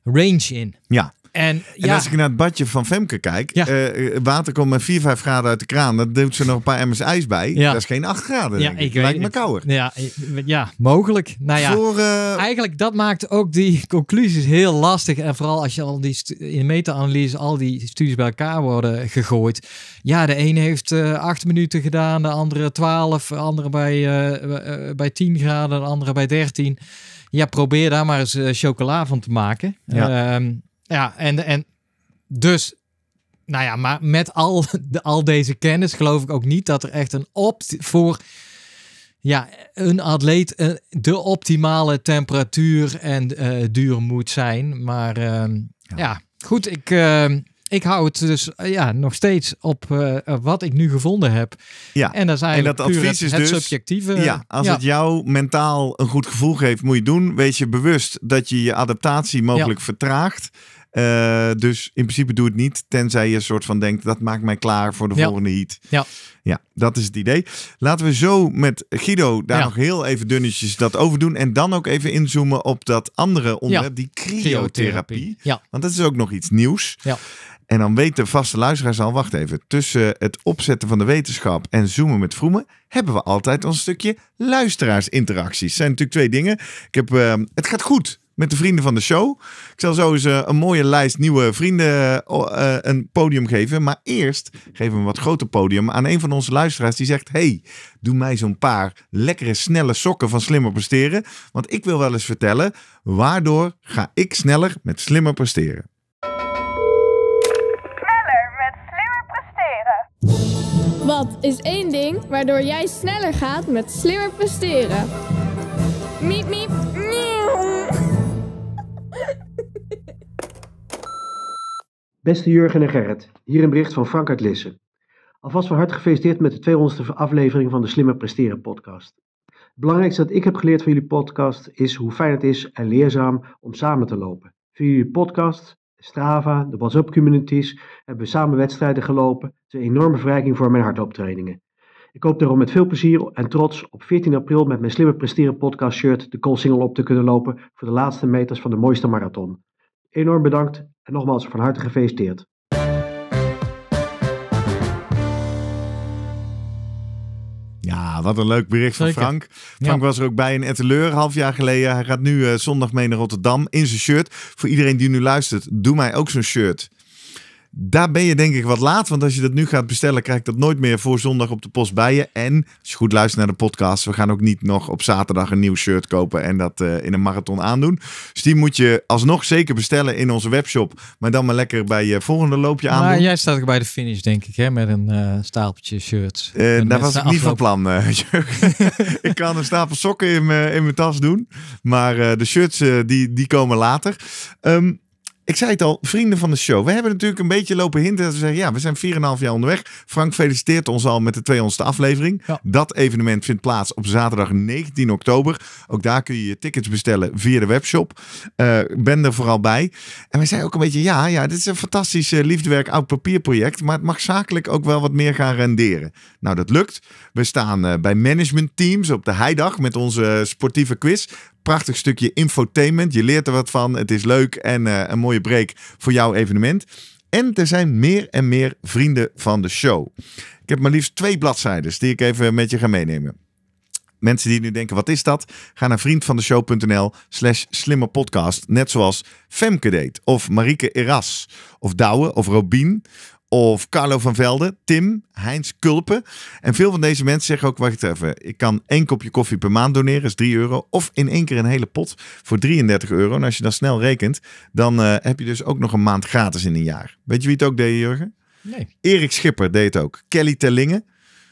range in. Ja. En, ja. als ik naar het badje van Femke kijk, eh, eh, water komt met 4, 5 graden uit de kraan. Dan doet ze nog een paar emmers ijs bij. Ja. Dat is geen 8 graden. Ja, ik. Ik Lijkt me kouder. Ja, ja mogelijk. Nou ja, Voor, uh... eigenlijk dat maakt ook die conclusies heel lastig. En vooral als je al die in meta-analyse al die studies bij elkaar worden gegooid. Ja, de een heeft uh, 8 minuten gedaan, de andere 12, de andere bij, bij 10 graden, de andere bij 13. Ja, probeer daar maar eens chocola van te maken. Ja. Ehm, ja, en, en dus, nou ja, maar met al, de, al deze kennis geloof ik ook niet dat er echt een optie voor ja, een atleet eh, de optimale temperatuur en eh, duur moet zijn. Maar eh, ja. goed, ik, ik hou het dus ja, nog steeds op wat ik nu gevonden heb. Ja. En dat advies het, is dus, subjectieve. Ja, als het jou mentaal een goed gevoel geeft, moet je doen. Wees je bewust dat je je adaptatie mogelijk vertraagt. Eh, dus in principe doe het niet, tenzij je een soort van denkt, dat maakt mij klaar voor de volgende heat. Ja. ja, dat is het idee. Laten we zo met Guido daar nog heel even dunnetjes dat over doen. En dan ook even inzoomen op dat andere onderwerp, die cryotherapie. Ja. Want dat is ook nog iets nieuws. Ja. En dan weten vaste luisteraars al, wacht even, tussen het opzetten van de wetenschap en zoomen met vroemen, hebben we altijd ons stukje luisteraarsinteracties. interacties. zijn natuurlijk twee dingen. Ik heb, eh, het gaat goed met de vrienden van de show. Ik zal zo eens eh, een mooie lijst nieuwe vrienden eh, oh, eh, een podium geven. Maar eerst geven we een wat groter podium aan een van onze luisteraars die zegt: Hey, doe mij zo'n paar lekkere, snelle sokken van Slimmer Presteren. Want ik wil wel eens vertellen, waardoor ga ik sneller met Slimmer Presteren? Sneller met Slimmer Presteren. Wat is één ding waardoor jij sneller gaat met Slimmer Presteren? Miep, miep. Beste Jurgen en Gerrit, hier een bericht van Frank uit Lissen. Alvast van harte gefeliciteerd met de 200ste aflevering van de Slimmer Presteren podcast. Het belangrijkste dat ik heb geleerd van jullie podcast is hoe fijn het is en leerzaam om samen te lopen. Via jullie podcast, Strava, de WhatsApp communities hebben we samen wedstrijden gelopen. Het is een enorme verrijking voor mijn hardlooptrainingen. Ik hoop daarom met veel plezier en trots op 14 april met mijn Slimmer Presteren podcast shirt de Koolsingel op te kunnen lopen voor de laatste meters van de mooiste marathon enorm bedankt en nogmaals van harte gefeliciteerd. Ja, wat een leuk bericht van Frank. Frank was er ook bij in Etteleur half jaar geleden. Hij gaat nu eh, zondag mee naar Rotterdam in zijn shirt. Voor iedereen die nu luistert, doe mij ook zo'n shirt. Daar ben je denk ik wat laat, want als je dat nu gaat bestellen, krijg ik dat nooit meer voor zondag op de post bij je. En als je goed luistert naar de podcast, we gaan ook niet nog op zaterdag een nieuw shirt kopen en dat eh, in een marathon aandoen. Dus die moet je alsnog zeker bestellen in onze webshop, maar dan maar lekker bij je volgende loopje aan. Maar jij staat ook bij de finish, denk ik, hè? met een eh, stapeltje shirts. Uh, daar was ik niet van plan. ik kan een stapel sokken in mijn, tas doen, maar de shirts die, die komen later. Um, ik zei het al, vrienden van de show. We hebben natuurlijk een beetje lopen hinten. Dat we zeggen, ja, we zijn 4,5 jaar onderweg. Frank feliciteert ons al met de 200ste aflevering. Dat evenement vindt plaats op zaterdag 19 oktober. Ook daar kun je je tickets bestellen via de webshop. Uh, ben er vooral bij. En we zeiden ook een beetje, ja, ja, dit is een fantastisch eh, liefdewerk oud papierproject. Maar het mag zakelijk ook wel wat meer gaan renderen. Nou, dat lukt. We staan eh, bij bij managementteams op de heidag met onze sportieve quiz prachtig stukje infotainment. Je leert er wat van. Het is leuk en eh, een mooie break voor jouw evenement. En er zijn meer en meer vrienden van de show. Ik heb maar liefst twee bladzijden die ik even met je ga meenemen. Mensen die nu denken, wat is dat? Ga naar vriendvandeshow.nl slash slimmerpodcast. Net zoals Femke deed, of Marieke Eras, of Douwe, of Robien, of Carlo van Velde, Tim, Heinz Kulpen. En veel van deze mensen zeggen ook, wacht even, ik kan één kopje koffie per maand doneren, dat is 3 euro. Of in één keer een hele pot voor 33 euro. En als je dat snel rekent, dan eh, heb je dus ook nog een maand gratis in een jaar. Weet je wie het ook deed, Jurgen? Nee. Erik Schipper deed het ook. Kelly Tellingen,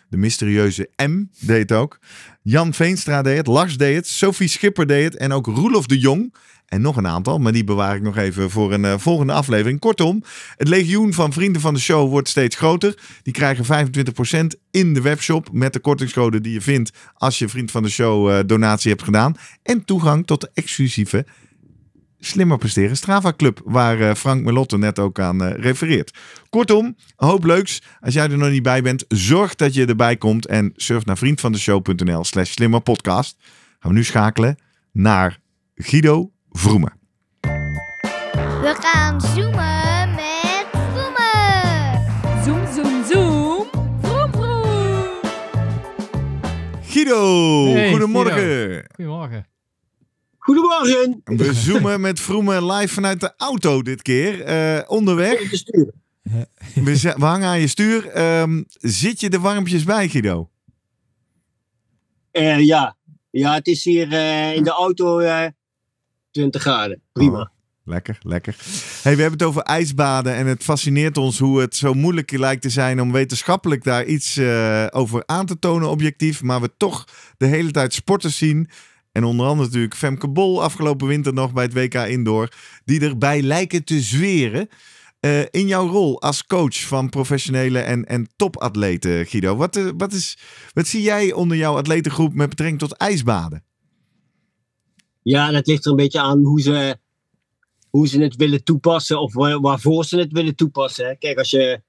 de mysterieuze M, deed het ook. Jan Veenstra deed het. Lars deed het. Sophie Schipper deed het. En ook Roelof de Jong. En nog een aantal, maar die bewaar ik nog even voor een eh, volgende aflevering. Kortom, het legioen van vrienden van de show wordt steeds groter. Die krijgen 25% in de webshop met de kortingscode die je vindt als je vriend van de show eh, donatie hebt gedaan. En toegang tot de exclusieve Slimmer Presteren Strava Club, waar eh, Frank Melotte net ook aan refereert. Kortom, hoop leuks. Als jij er nog niet bij bent, zorg dat je erbij komt en surf naar vriendvandeshow.nl slash slimmerpodcast. Gaan we nu schakelen naar Guido vroemen. We gaan zoomen met vroemen. Zoom, zoom, zoom. Vroom, vroom. Guido, goedemorgen. Goedemorgen. Goedemorgen. We zoomen met vroemen live vanuit de auto dit keer. Eh, onderweg. We, we, hangen aan je stuur. Ehm, zit je de warmpjes bij, Guido? Eh, ja. ja, het is hier eh, in de auto. 20 graden. Oh, Prima. lekker, lekker. Hey, we hebben het over ijsbaden en het fascineert ons hoe het zo moeilijk lijkt te zijn om wetenschappelijk daar iets eh, over aan te tonen objectief, maar we toch de hele tijd sporters zien en onder andere natuurlijk Femke Bol afgelopen winter nog bij het WK Indoor. Die erbij lijken te zweren. Eh, in jouw rol als coach van professionele en, en topatleten, Guido. Wat, eh, wat, is, wat zie jij onder jouw atletengroep met betrekking tot ijsbaden? Ja, dat ligt er een beetje aan hoe ze, hoe ze het willen toepassen of waarvoor ze het willen toepassen. Kijk, als je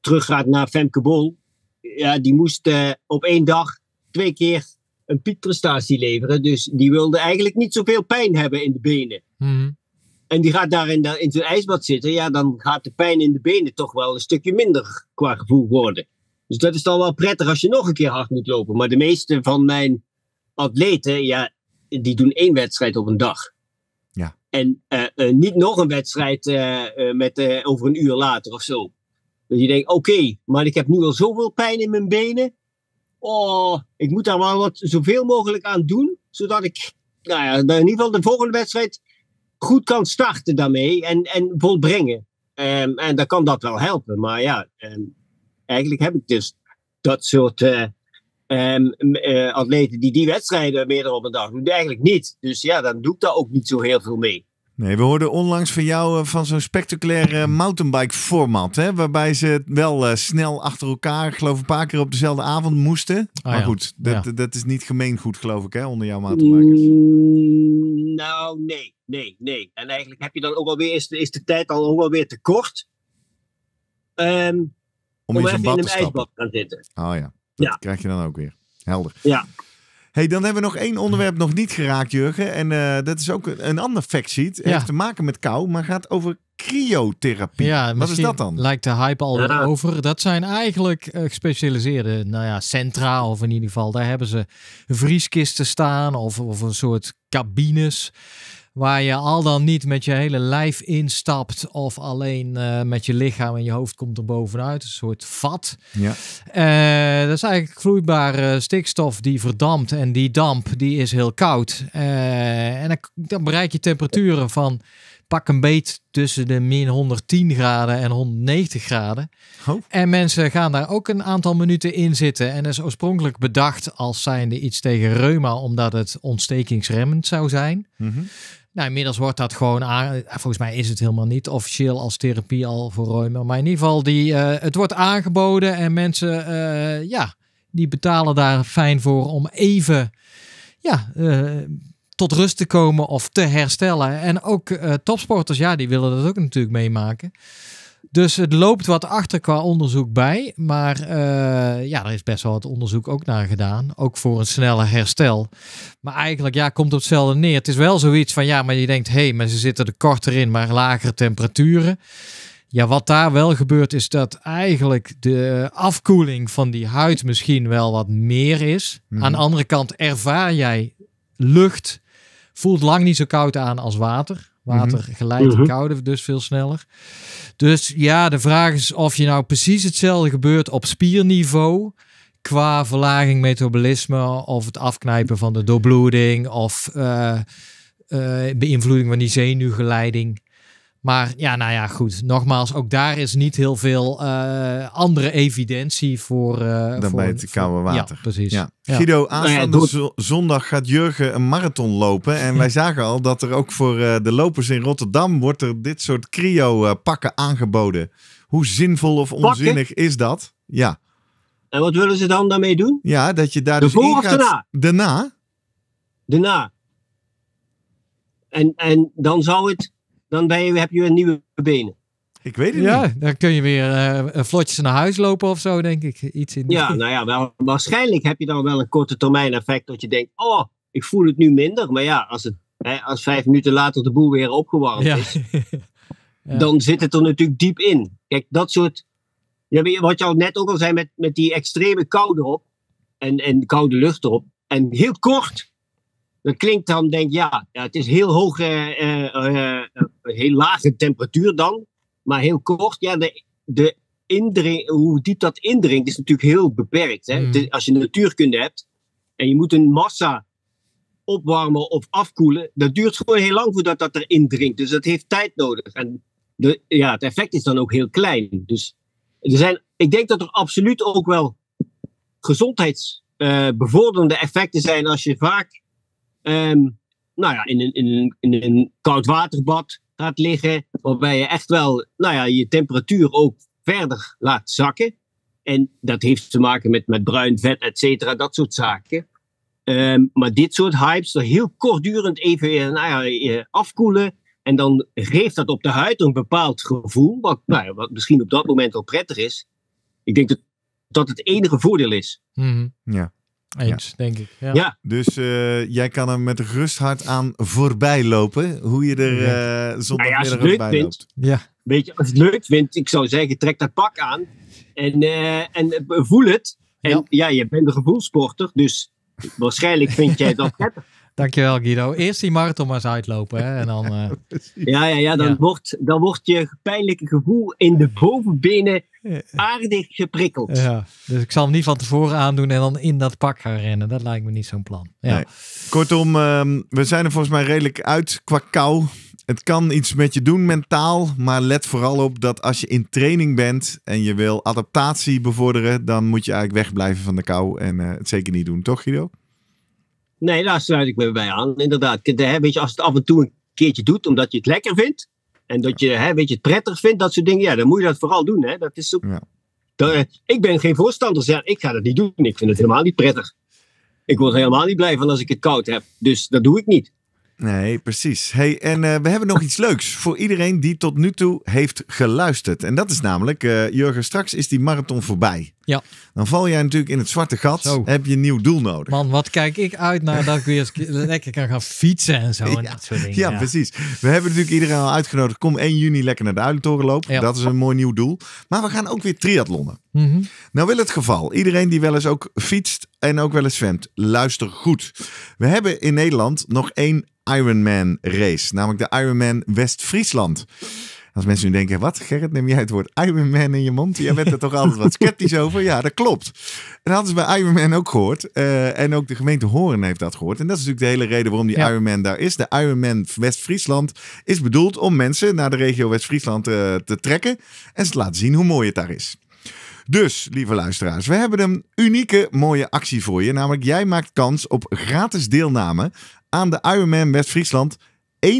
teruggaat naar Femke Bol, ja, die moest eh, op één dag twee keer een piekprestatie leveren. Dus die wilde eigenlijk niet zoveel pijn hebben in de benen. Mhm. En die gaat daar in, in zijn ijsbad zitten, ja, dan gaat de pijn in de benen toch wel een stukje minder qua gevoel worden. Dus dat is dan wel prettig als je nog een keer hard moet lopen. Maar de meeste van mijn atleten, ja, die doen één wedstrijd op een dag. Ja. En eh, eh, niet nog een wedstrijd eh, met, over een uur later of zo. Dus je denkt, oké, maar ik heb nu al zoveel pijn in mijn benen. Oh, ik moet daar maar wat, zoveel mogelijk aan doen. Zodat ik nou ja, in ieder geval de volgende wedstrijd goed kan starten daarmee en, en volbrengen. Ehm, en dan kan dat wel helpen. Maar ja, ehm, eigenlijk heb ik dus dat soort en mm, eh, atleten die die wedstrijden meerdere op een dag doen, eigenlijk niet. Dus ja, dan doe ik daar ook niet zo heel veel mee. Nee, we hoorden onlangs van jou eh, van zo'n spectaculaire mountainbike format. Hè, waarbij ze wel eh, snel achter elkaar, geloof een paar keer op dezelfde avond moesten. Ah, maar goed, dat, dat is niet gemeengoed, geloof ik, hè, onder jouw mountainbikers. Mm, nou, nee, nee, nee. En eigenlijk heb je dan ook alweer, is de, is de tijd dan ook alweer te kort. Ehm, om, even in een ijsbad te gaan zitten. Oh ja. Dat ja. krijg je dan ook weer. Helder. Ja. Hey, dan hebben we nog één onderwerp nog niet geraakt, Jurgen. En eh, dat is ook een, ander factsheet. Ja. Heeft te maken met kou, maar gaat over cryotherapie. Ja, Wat is dat dan? Lijkt de hype al ja. over. Dat zijn eigenlijk eh, gespecialiseerde nou ja, centra, of in ieder geval, daar hebben ze vrieskisten staan of, of een soort cabines. Waar je al dan niet met je hele lijf instapt of alleen eh, met je lichaam en je hoofd komt er bovenuit. Een soort vat. Ja. Eh, dat is eigenlijk vloeibare eh, stikstof die verdampt en die damp die is heel koud. en dan, bereik je temperaturen van pak een beet tussen de min 110 graden en 190 graden. Oh. En mensen gaan daar ook een aantal minuten in zitten. En is oorspronkelijk bedacht als zijnde iets tegen reuma, omdat het ontstekingsremmend zou zijn. Mm nou, inmiddels wordt dat gewoon aan. Volgens mij is het helemaal niet officieel als therapie al voor Reumer. Maar in ieder geval, die, eh, het wordt aangeboden en mensen, eh, ja, die betalen daar fijn voor om even, ja, eh, tot rust te komen of te herstellen. En ook topsporters, ja, die willen dat ook natuurlijk meemaken. Dus het loopt wat achter qua onderzoek bij. Maar eh, ja, er is best wel wat onderzoek ook naar gedaan. Ook voor een snelle herstel. Maar eigenlijk ja, komt op hetzelfde neer. Het is wel zoiets van ja, maar je denkt, hé, hey, maar ze zitten er korter in, maar lagere temperaturen. Ja, wat daar wel gebeurt is dat eigenlijk de afkoeling van die huid misschien wel wat meer is. Mhm. Aan de andere kant ervaar jij lucht, voelt lang niet zo koud aan als water. Water mhm. geleid mm koude dus veel sneller. Dus ja, de vraag is of je nou precies hetzelfde gebeurt op spierniveau qua verlaging metabolisme of het afknijpen van de doorbloeding of eh, eh, beïnvloeding van die zenuwgeleiding. Maar ja, nou ja, goed. Nogmaals, ook daar is niet heel veel eh, andere evidentie voor. Eh, dan voor, bij het koude water. Ja, precies. Ja. Ja. Guido, nou aanstaande zondag gaat Jurgen een marathon lopen. En wij zagen al dat er ook voor eh, de lopers in Rotterdam wordt er dit soort cryo-pakken aangeboden. Hoe zinvol of onzinnig is dat? Ja. En wat willen ze dan daarmee doen? Ja, dat je daar de dus in gaat. na, daarna? Daarna. En, en dan zou het dan ben je, heb je een nieuwe benen. Ik weet het ja, niet. dan kun je weer eh, vlotjes naar huis lopen of zo, denk ik. Iets in ja, nou ja, wel, waarschijnlijk heb je dan wel een korte termijn effect dat je denkt, oh, ik voel het nu minder. Maar ja, als, het, hè, als vijf minuten later de boel weer opgewarmd is, dan zit het er natuurlijk diep in. Kijk, dat soort, ja, wat je al net ook al zei met, met die extreme koude op en, en koude lucht erop. En heel kort dat klinkt dan, denk ja, ja, het is heel hoog, eh, eh, eh, heel lage temperatuur dan, maar heel kort. Ja, de, de indring, hoe diep dat indringt is natuurlijk heel beperkt. Hè? Mm. als je natuurkunde hebt en je moet een massa opwarmen of afkoelen, dat duurt gewoon heel lang voordat dat er indringt Dus dat heeft tijd nodig. En de, ja, het effect is dan ook heel klein. Dus er zijn, ik denk dat er absoluut ook wel gezondheidsbevorderende effecten zijn als je vaak Ehm, nou ja, in een, in, in koud waterbad gaat liggen. Waarbij je echt wel nou ja, je temperatuur ook verder laat zakken. En dat heeft te maken met, met bruin vet, et cetera, dat soort zaken. Ehm, maar dit soort hypes, heel kortdurend even eh, nou ja, eh, afkoelen. En dan geeft dat op de huid een bepaald gevoel, wat, nou ja, wat misschien op dat moment al prettig is. Ik denk dat dat het enige voordeel is. Mhm. Ja. Eens, ja. denk ik. Ja. Dus eh, jij kan er met rust hard aan voorbij lopen. Hoe je er zonder eh, zonder nou ja, bij loopt. Ja. Weet je, als het leuk vindt, ik zou zeggen, trek dat pak aan. En, eh, en voel het. En ja. je bent een gevoelsporter, dus waarschijnlijk vind jij dat prettig. Dankjewel Guido. Eerst die marathon maar eens uitlopen. Hè? En dan, ja, ja, ja, dan, Wordt, dan wordt je pijnlijke gevoel in de bovenbenen eh, aardig geprikkeld. Ja, dus ik zal hem niet van tevoren aandoen en dan in dat pak gaan rennen. Dat lijkt me niet zo'n plan. Ja. Kortom, ehm, we zijn er volgens mij redelijk uit qua kou. Het kan iets met je doen mentaal, maar let vooral op dat als je in training bent en je wil adaptatie bevorderen, dan moet je eigenlijk wegblijven van de kou en eh, het zeker niet doen, toch Guido? Nee, daar sluit ik me bij aan. Inderdaad, weet je, als het af en toe een keertje doet omdat je het lekker vindt, en dat je, hè, weet je het prettig vindt, dat soort dingen. Ja, dan moet je dat vooral doen. Hè. Dat is zo ja. Eh, ik ben geen voorstander. Zeg, ik ga dat niet doen. Ik vind het helemaal niet prettig. Ik word helemaal niet blij van als ik het koud heb. Dus dat doe ik niet. Nee, precies. Hey, en eh, we hebben nog iets leuks voor iedereen die tot nu toe heeft geluisterd. En dat is namelijk, eh, Jurgen, straks is die marathon voorbij. Ja. Dan val jij natuurlijk in het zwarte gat. Zo. Heb je een nieuw doel nodig. Man, wat kijk ik uit naar dat ik weer lekker kan gaan fietsen en zo. En ja. Dat soort dingen, ja, precies. We hebben natuurlijk iedereen al uitgenodigd. Kom 1 juni lekker naar de Uilentoren lopen. Dat is een mooi nieuw doel. Maar we gaan ook weer triathlonnen. Mhm. Nou wil het geval, iedereen die wel eens ook fietst en ook wel eens zwemt, luister goed. We hebben in Nederland nog één Ironman race. Namelijk de Ironman West-Friesland. Als mensen nu denken, wat Gerrit, neem jij het woord Ironman in je mond? Jij bent er toch altijd wat sceptisch over? Ja, dat klopt. En dat hadden ze bij Ironman ook gehoord. Eh, en ook de gemeente Horen heeft dat gehoord. En dat is natuurlijk de hele reden waarom die Ironman daar is. De Ironman West-Friesland is bedoeld om mensen naar de regio West-Friesland eh, te trekken. En ze te laten zien hoe mooi het daar is. Dus, lieve luisteraars, we hebben een unieke mooie actie voor je. Namelijk, jij maakt kans op gratis deelname aan de Ironman West-Friesland 51,50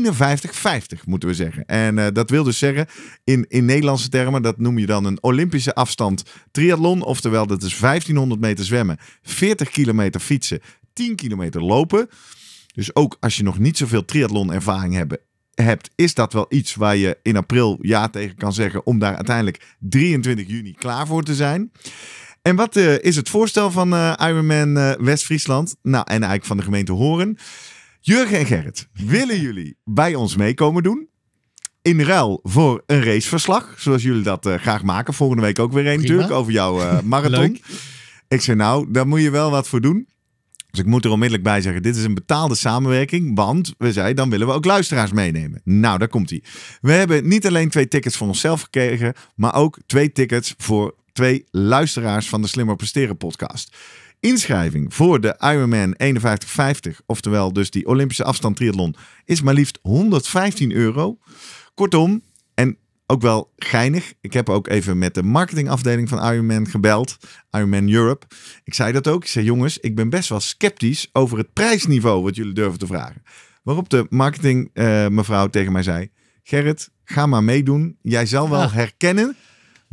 moeten we zeggen. En eh, dat wil dus zeggen, in, in Nederlandse termen, dat noem je dan een Olympische afstand triathlon. Oftewel, dat is 1500 meter zwemmen, 40 kilometer fietsen, 10 kilometer lopen. Dus ook als je nog niet zoveel triathlon ervaring hebt, is dat wel iets waar je in april ja tegen kan zeggen om daar uiteindelijk 23 juni klaar voor te zijn. En wat eh, is het voorstel van uh, Ironman West-Friesland? Nou, en eigenlijk van de gemeente Horen. Jurgen en Gerrit, willen jullie bij ons meekomen doen? in ruil voor een raceverslag. Zoals jullie dat eh, graag maken. Volgende week ook weer een natuurlijk over jouw eh, marathon. ik zei nou, daar moet je wel wat voor doen. Dus ik moet er onmiddellijk bij zeggen, dit is een betaalde samenwerking. Want, we zeiden, dan willen we ook luisteraars meenemen. Nou, daar komt hij. We hebben niet alleen twee tickets voor onszelf gekregen. Maar ook twee tickets voor twee luisteraars van de Slimmer Presteren podcast inschrijving voor de Ironman 5150, oftewel dus die Olympische afstand triathlon, is maar liefst 115 euro. Kortom, en ook wel geinig, ik heb ook even met de marketingafdeling van Ironman gebeld, Ironman Europe. Ik zei dat ook, ik zei jongens, ik ben best wel sceptisch over het prijsniveau wat jullie durven te vragen. Waarop de marketing eh, mevrouw tegen mij zei, Gerrit, ga maar meedoen, jij zal wel herkennen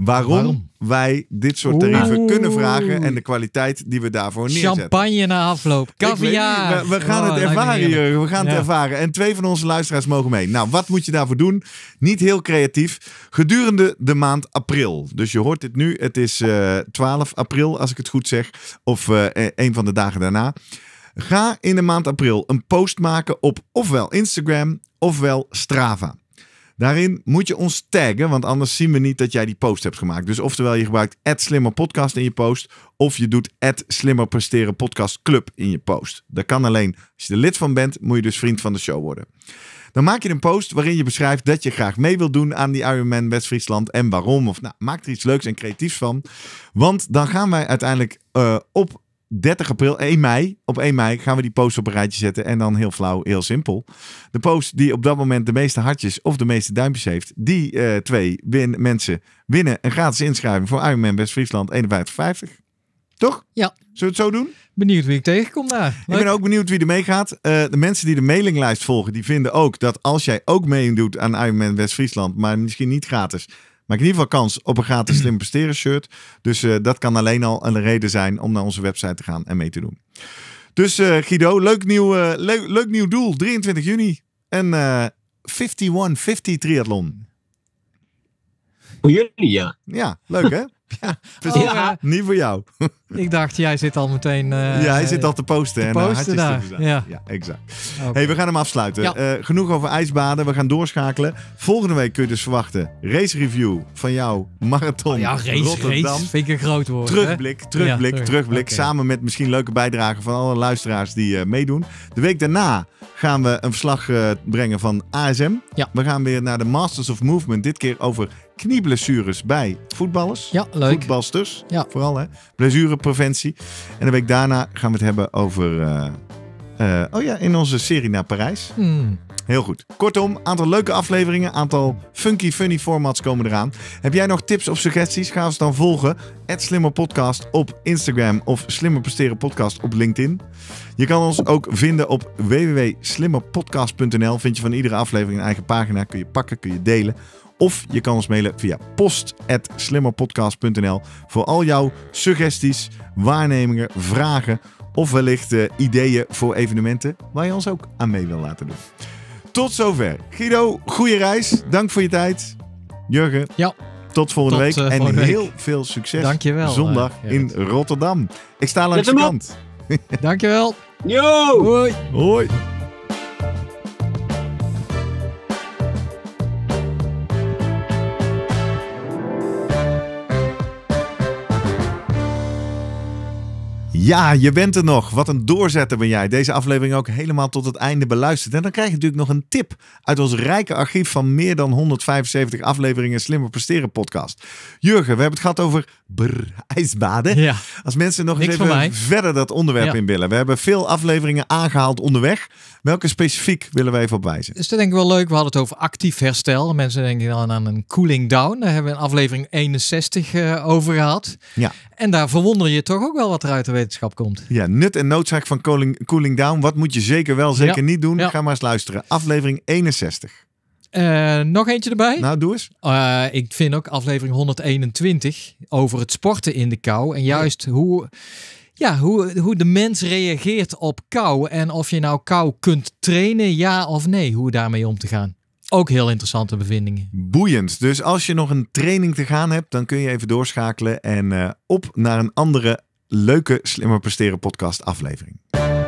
waarom, wij dit soort tarieven kunnen vragen en de kwaliteit die we daarvoor neerzetten. Champagne na afloop, caviar. We, gaan oh, het ervaren Jurgen. we gaan het ervaren. En twee van onze luisteraars mogen mee. Nou, wat moet je daarvoor doen? Niet heel creatief. Gedurende de maand april. Dus je hoort dit nu, het is uh, eh, 12 april als ik het goed zeg. Of uh, een van de dagen daarna. Ga in de maand april een post maken op ofwel Instagram ofwel Strava. Daarin moet je ons taggen, want anders zien we niet dat jij die post hebt gemaakt. Dus oftewel, je gebruikt @slimmerpodcast in je post, of je doet @slimmerpresterenpodcastclub in je post. Dat kan alleen als je er lid van bent, moet je dus vriend van de show worden. Dan maak je een post waarin je beschrijft dat je graag mee wilt doen aan die Ironman West-Friesland en waarom. Of nou, maak er iets leuks en creatiefs van. Want dan gaan wij uiteindelijk eh, op 30 april, 1 mei, op 1 mei gaan we die post op een rijtje zetten. En dan heel flauw, heel simpel. De post die op dat moment de meeste hartjes of de meeste duimpjes heeft, die eh, twee win mensen winnen een gratis inschrijving voor Ironman West-Friesland 51,50. Toch? Ja. Zullen we het zo doen? Benieuwd wie ik tegenkom daar. Ik ben ook benieuwd wie er meegaat. Eh, de mensen die de mailinglijst volgen, die vinden ook dat als jij ook meedoet aan Ironman West-Friesland, maar misschien niet gratis, Maak in ieder geval kans op een gratis Slim Presteren shirt. Dus eh, dat kan alleen al een reden zijn om naar onze website te gaan en mee te doen. Dus eh, Guido, leuk nieuw, eh, leuk, leuk nieuw doel. 23 juni. Een 5150 triathlon. Voor jullie, ja. Ja, leuk hè? Oh, ja, Niet voor jou. ik dacht, jij zit al meteen... Eh, ja, hij eh, zit al te posten. en eh, posten daar. Ja. ja. exact. hey, we gaan hem afsluiten. genoeg over ijsbaden. We gaan doorschakelen. Volgende week kun je dus verwachten. Race review van jouw Marathon oh ja, race, Rotterdam. Race. Vind ik een groot woord. Terugblik, hè? terugblik, terugblik. Samen met misschien leuke bijdragen van alle luisteraars die meedoen. De week daarna gaan we een verslag eh, brengen van ASM. Ja. We gaan weer naar de Masters of Movement. Dit keer over knieblessures bij voetballers. Ja, leuk. Voetbalsters, ja. vooral hè. Blessurepreventie. En de week daarna gaan we het hebben over... Eh, eh, oh ja, in onze serie naar Parijs. Mm. Heel goed. Kortom, aantal leuke afleveringen, aantal funky, funny formats komen eraan. Heb jij nog tips of suggesties? Ga ons dan volgen. @slimmerpodcast op Instagram of Slimmer Presteren Podcast op LinkedIn. Je kan ons ook vinden op www.slimmerpodcast.nl. Vind je van iedere aflevering een eigen pagina. Kun je pakken, kun je delen. Of je kan ons mailen via post.slimmerpodcast.nl voor al jouw suggesties, waarnemingen, vragen of wellicht eh, ideeën voor evenementen waar je ons ook aan mee wil laten doen tot zover. Guido, goede reis. Dank voor je tijd. Jurgen. Ja. Tot volgende week. Eh, en heel veel succes eh, zondag in Rotterdam. Ik sta langs de kant. Dankjewel. Yo! Hoi. Hoi. Ja, je bent er nog. Wat een doorzetter ben jij. Deze aflevering ook helemaal tot het einde beluisterd. En dan krijg je natuurlijk nog een tip uit ons rijke archief van meer dan 175 afleveringen Slimmer Presteren podcast. Jurgen, we hebben het gehad over ijsbaden. Ja. Als mensen nog eens even verder dat onderwerp in willen. We hebben veel afleveringen aangehaald onderweg. Welke specifiek willen we even op wijzen? Is dat denk ik wel leuk. We hadden het over actief herstel. Mensen denken dan aan een cooling down. Daar hebben we in aflevering 61 uh, eh, over gehad. Ja. En daar verwonder je toch ook wel wat eruit de wetenschap komt. Ja, nut en noodzaak van cooling, cooling down. Wat moet je zeker wel, zeker niet doen? Ga maar eens luisteren. Aflevering 61. Eh, nog eentje erbij? Nou, doe eens. Eh, ik vind ook aflevering 121 over het sporten in de kou. En juist hoe, ja, hoe, hoe de mens reageert op kou. En of je nou kou kunt trainen, ja of nee. Hoe daarmee om te gaan. Ook heel interessante bevindingen. Boeiend. Dus als je nog een training te gaan hebt, dan kun je even doorschakelen en eh, op naar een andere leuke Slimmer Presteren podcast aflevering.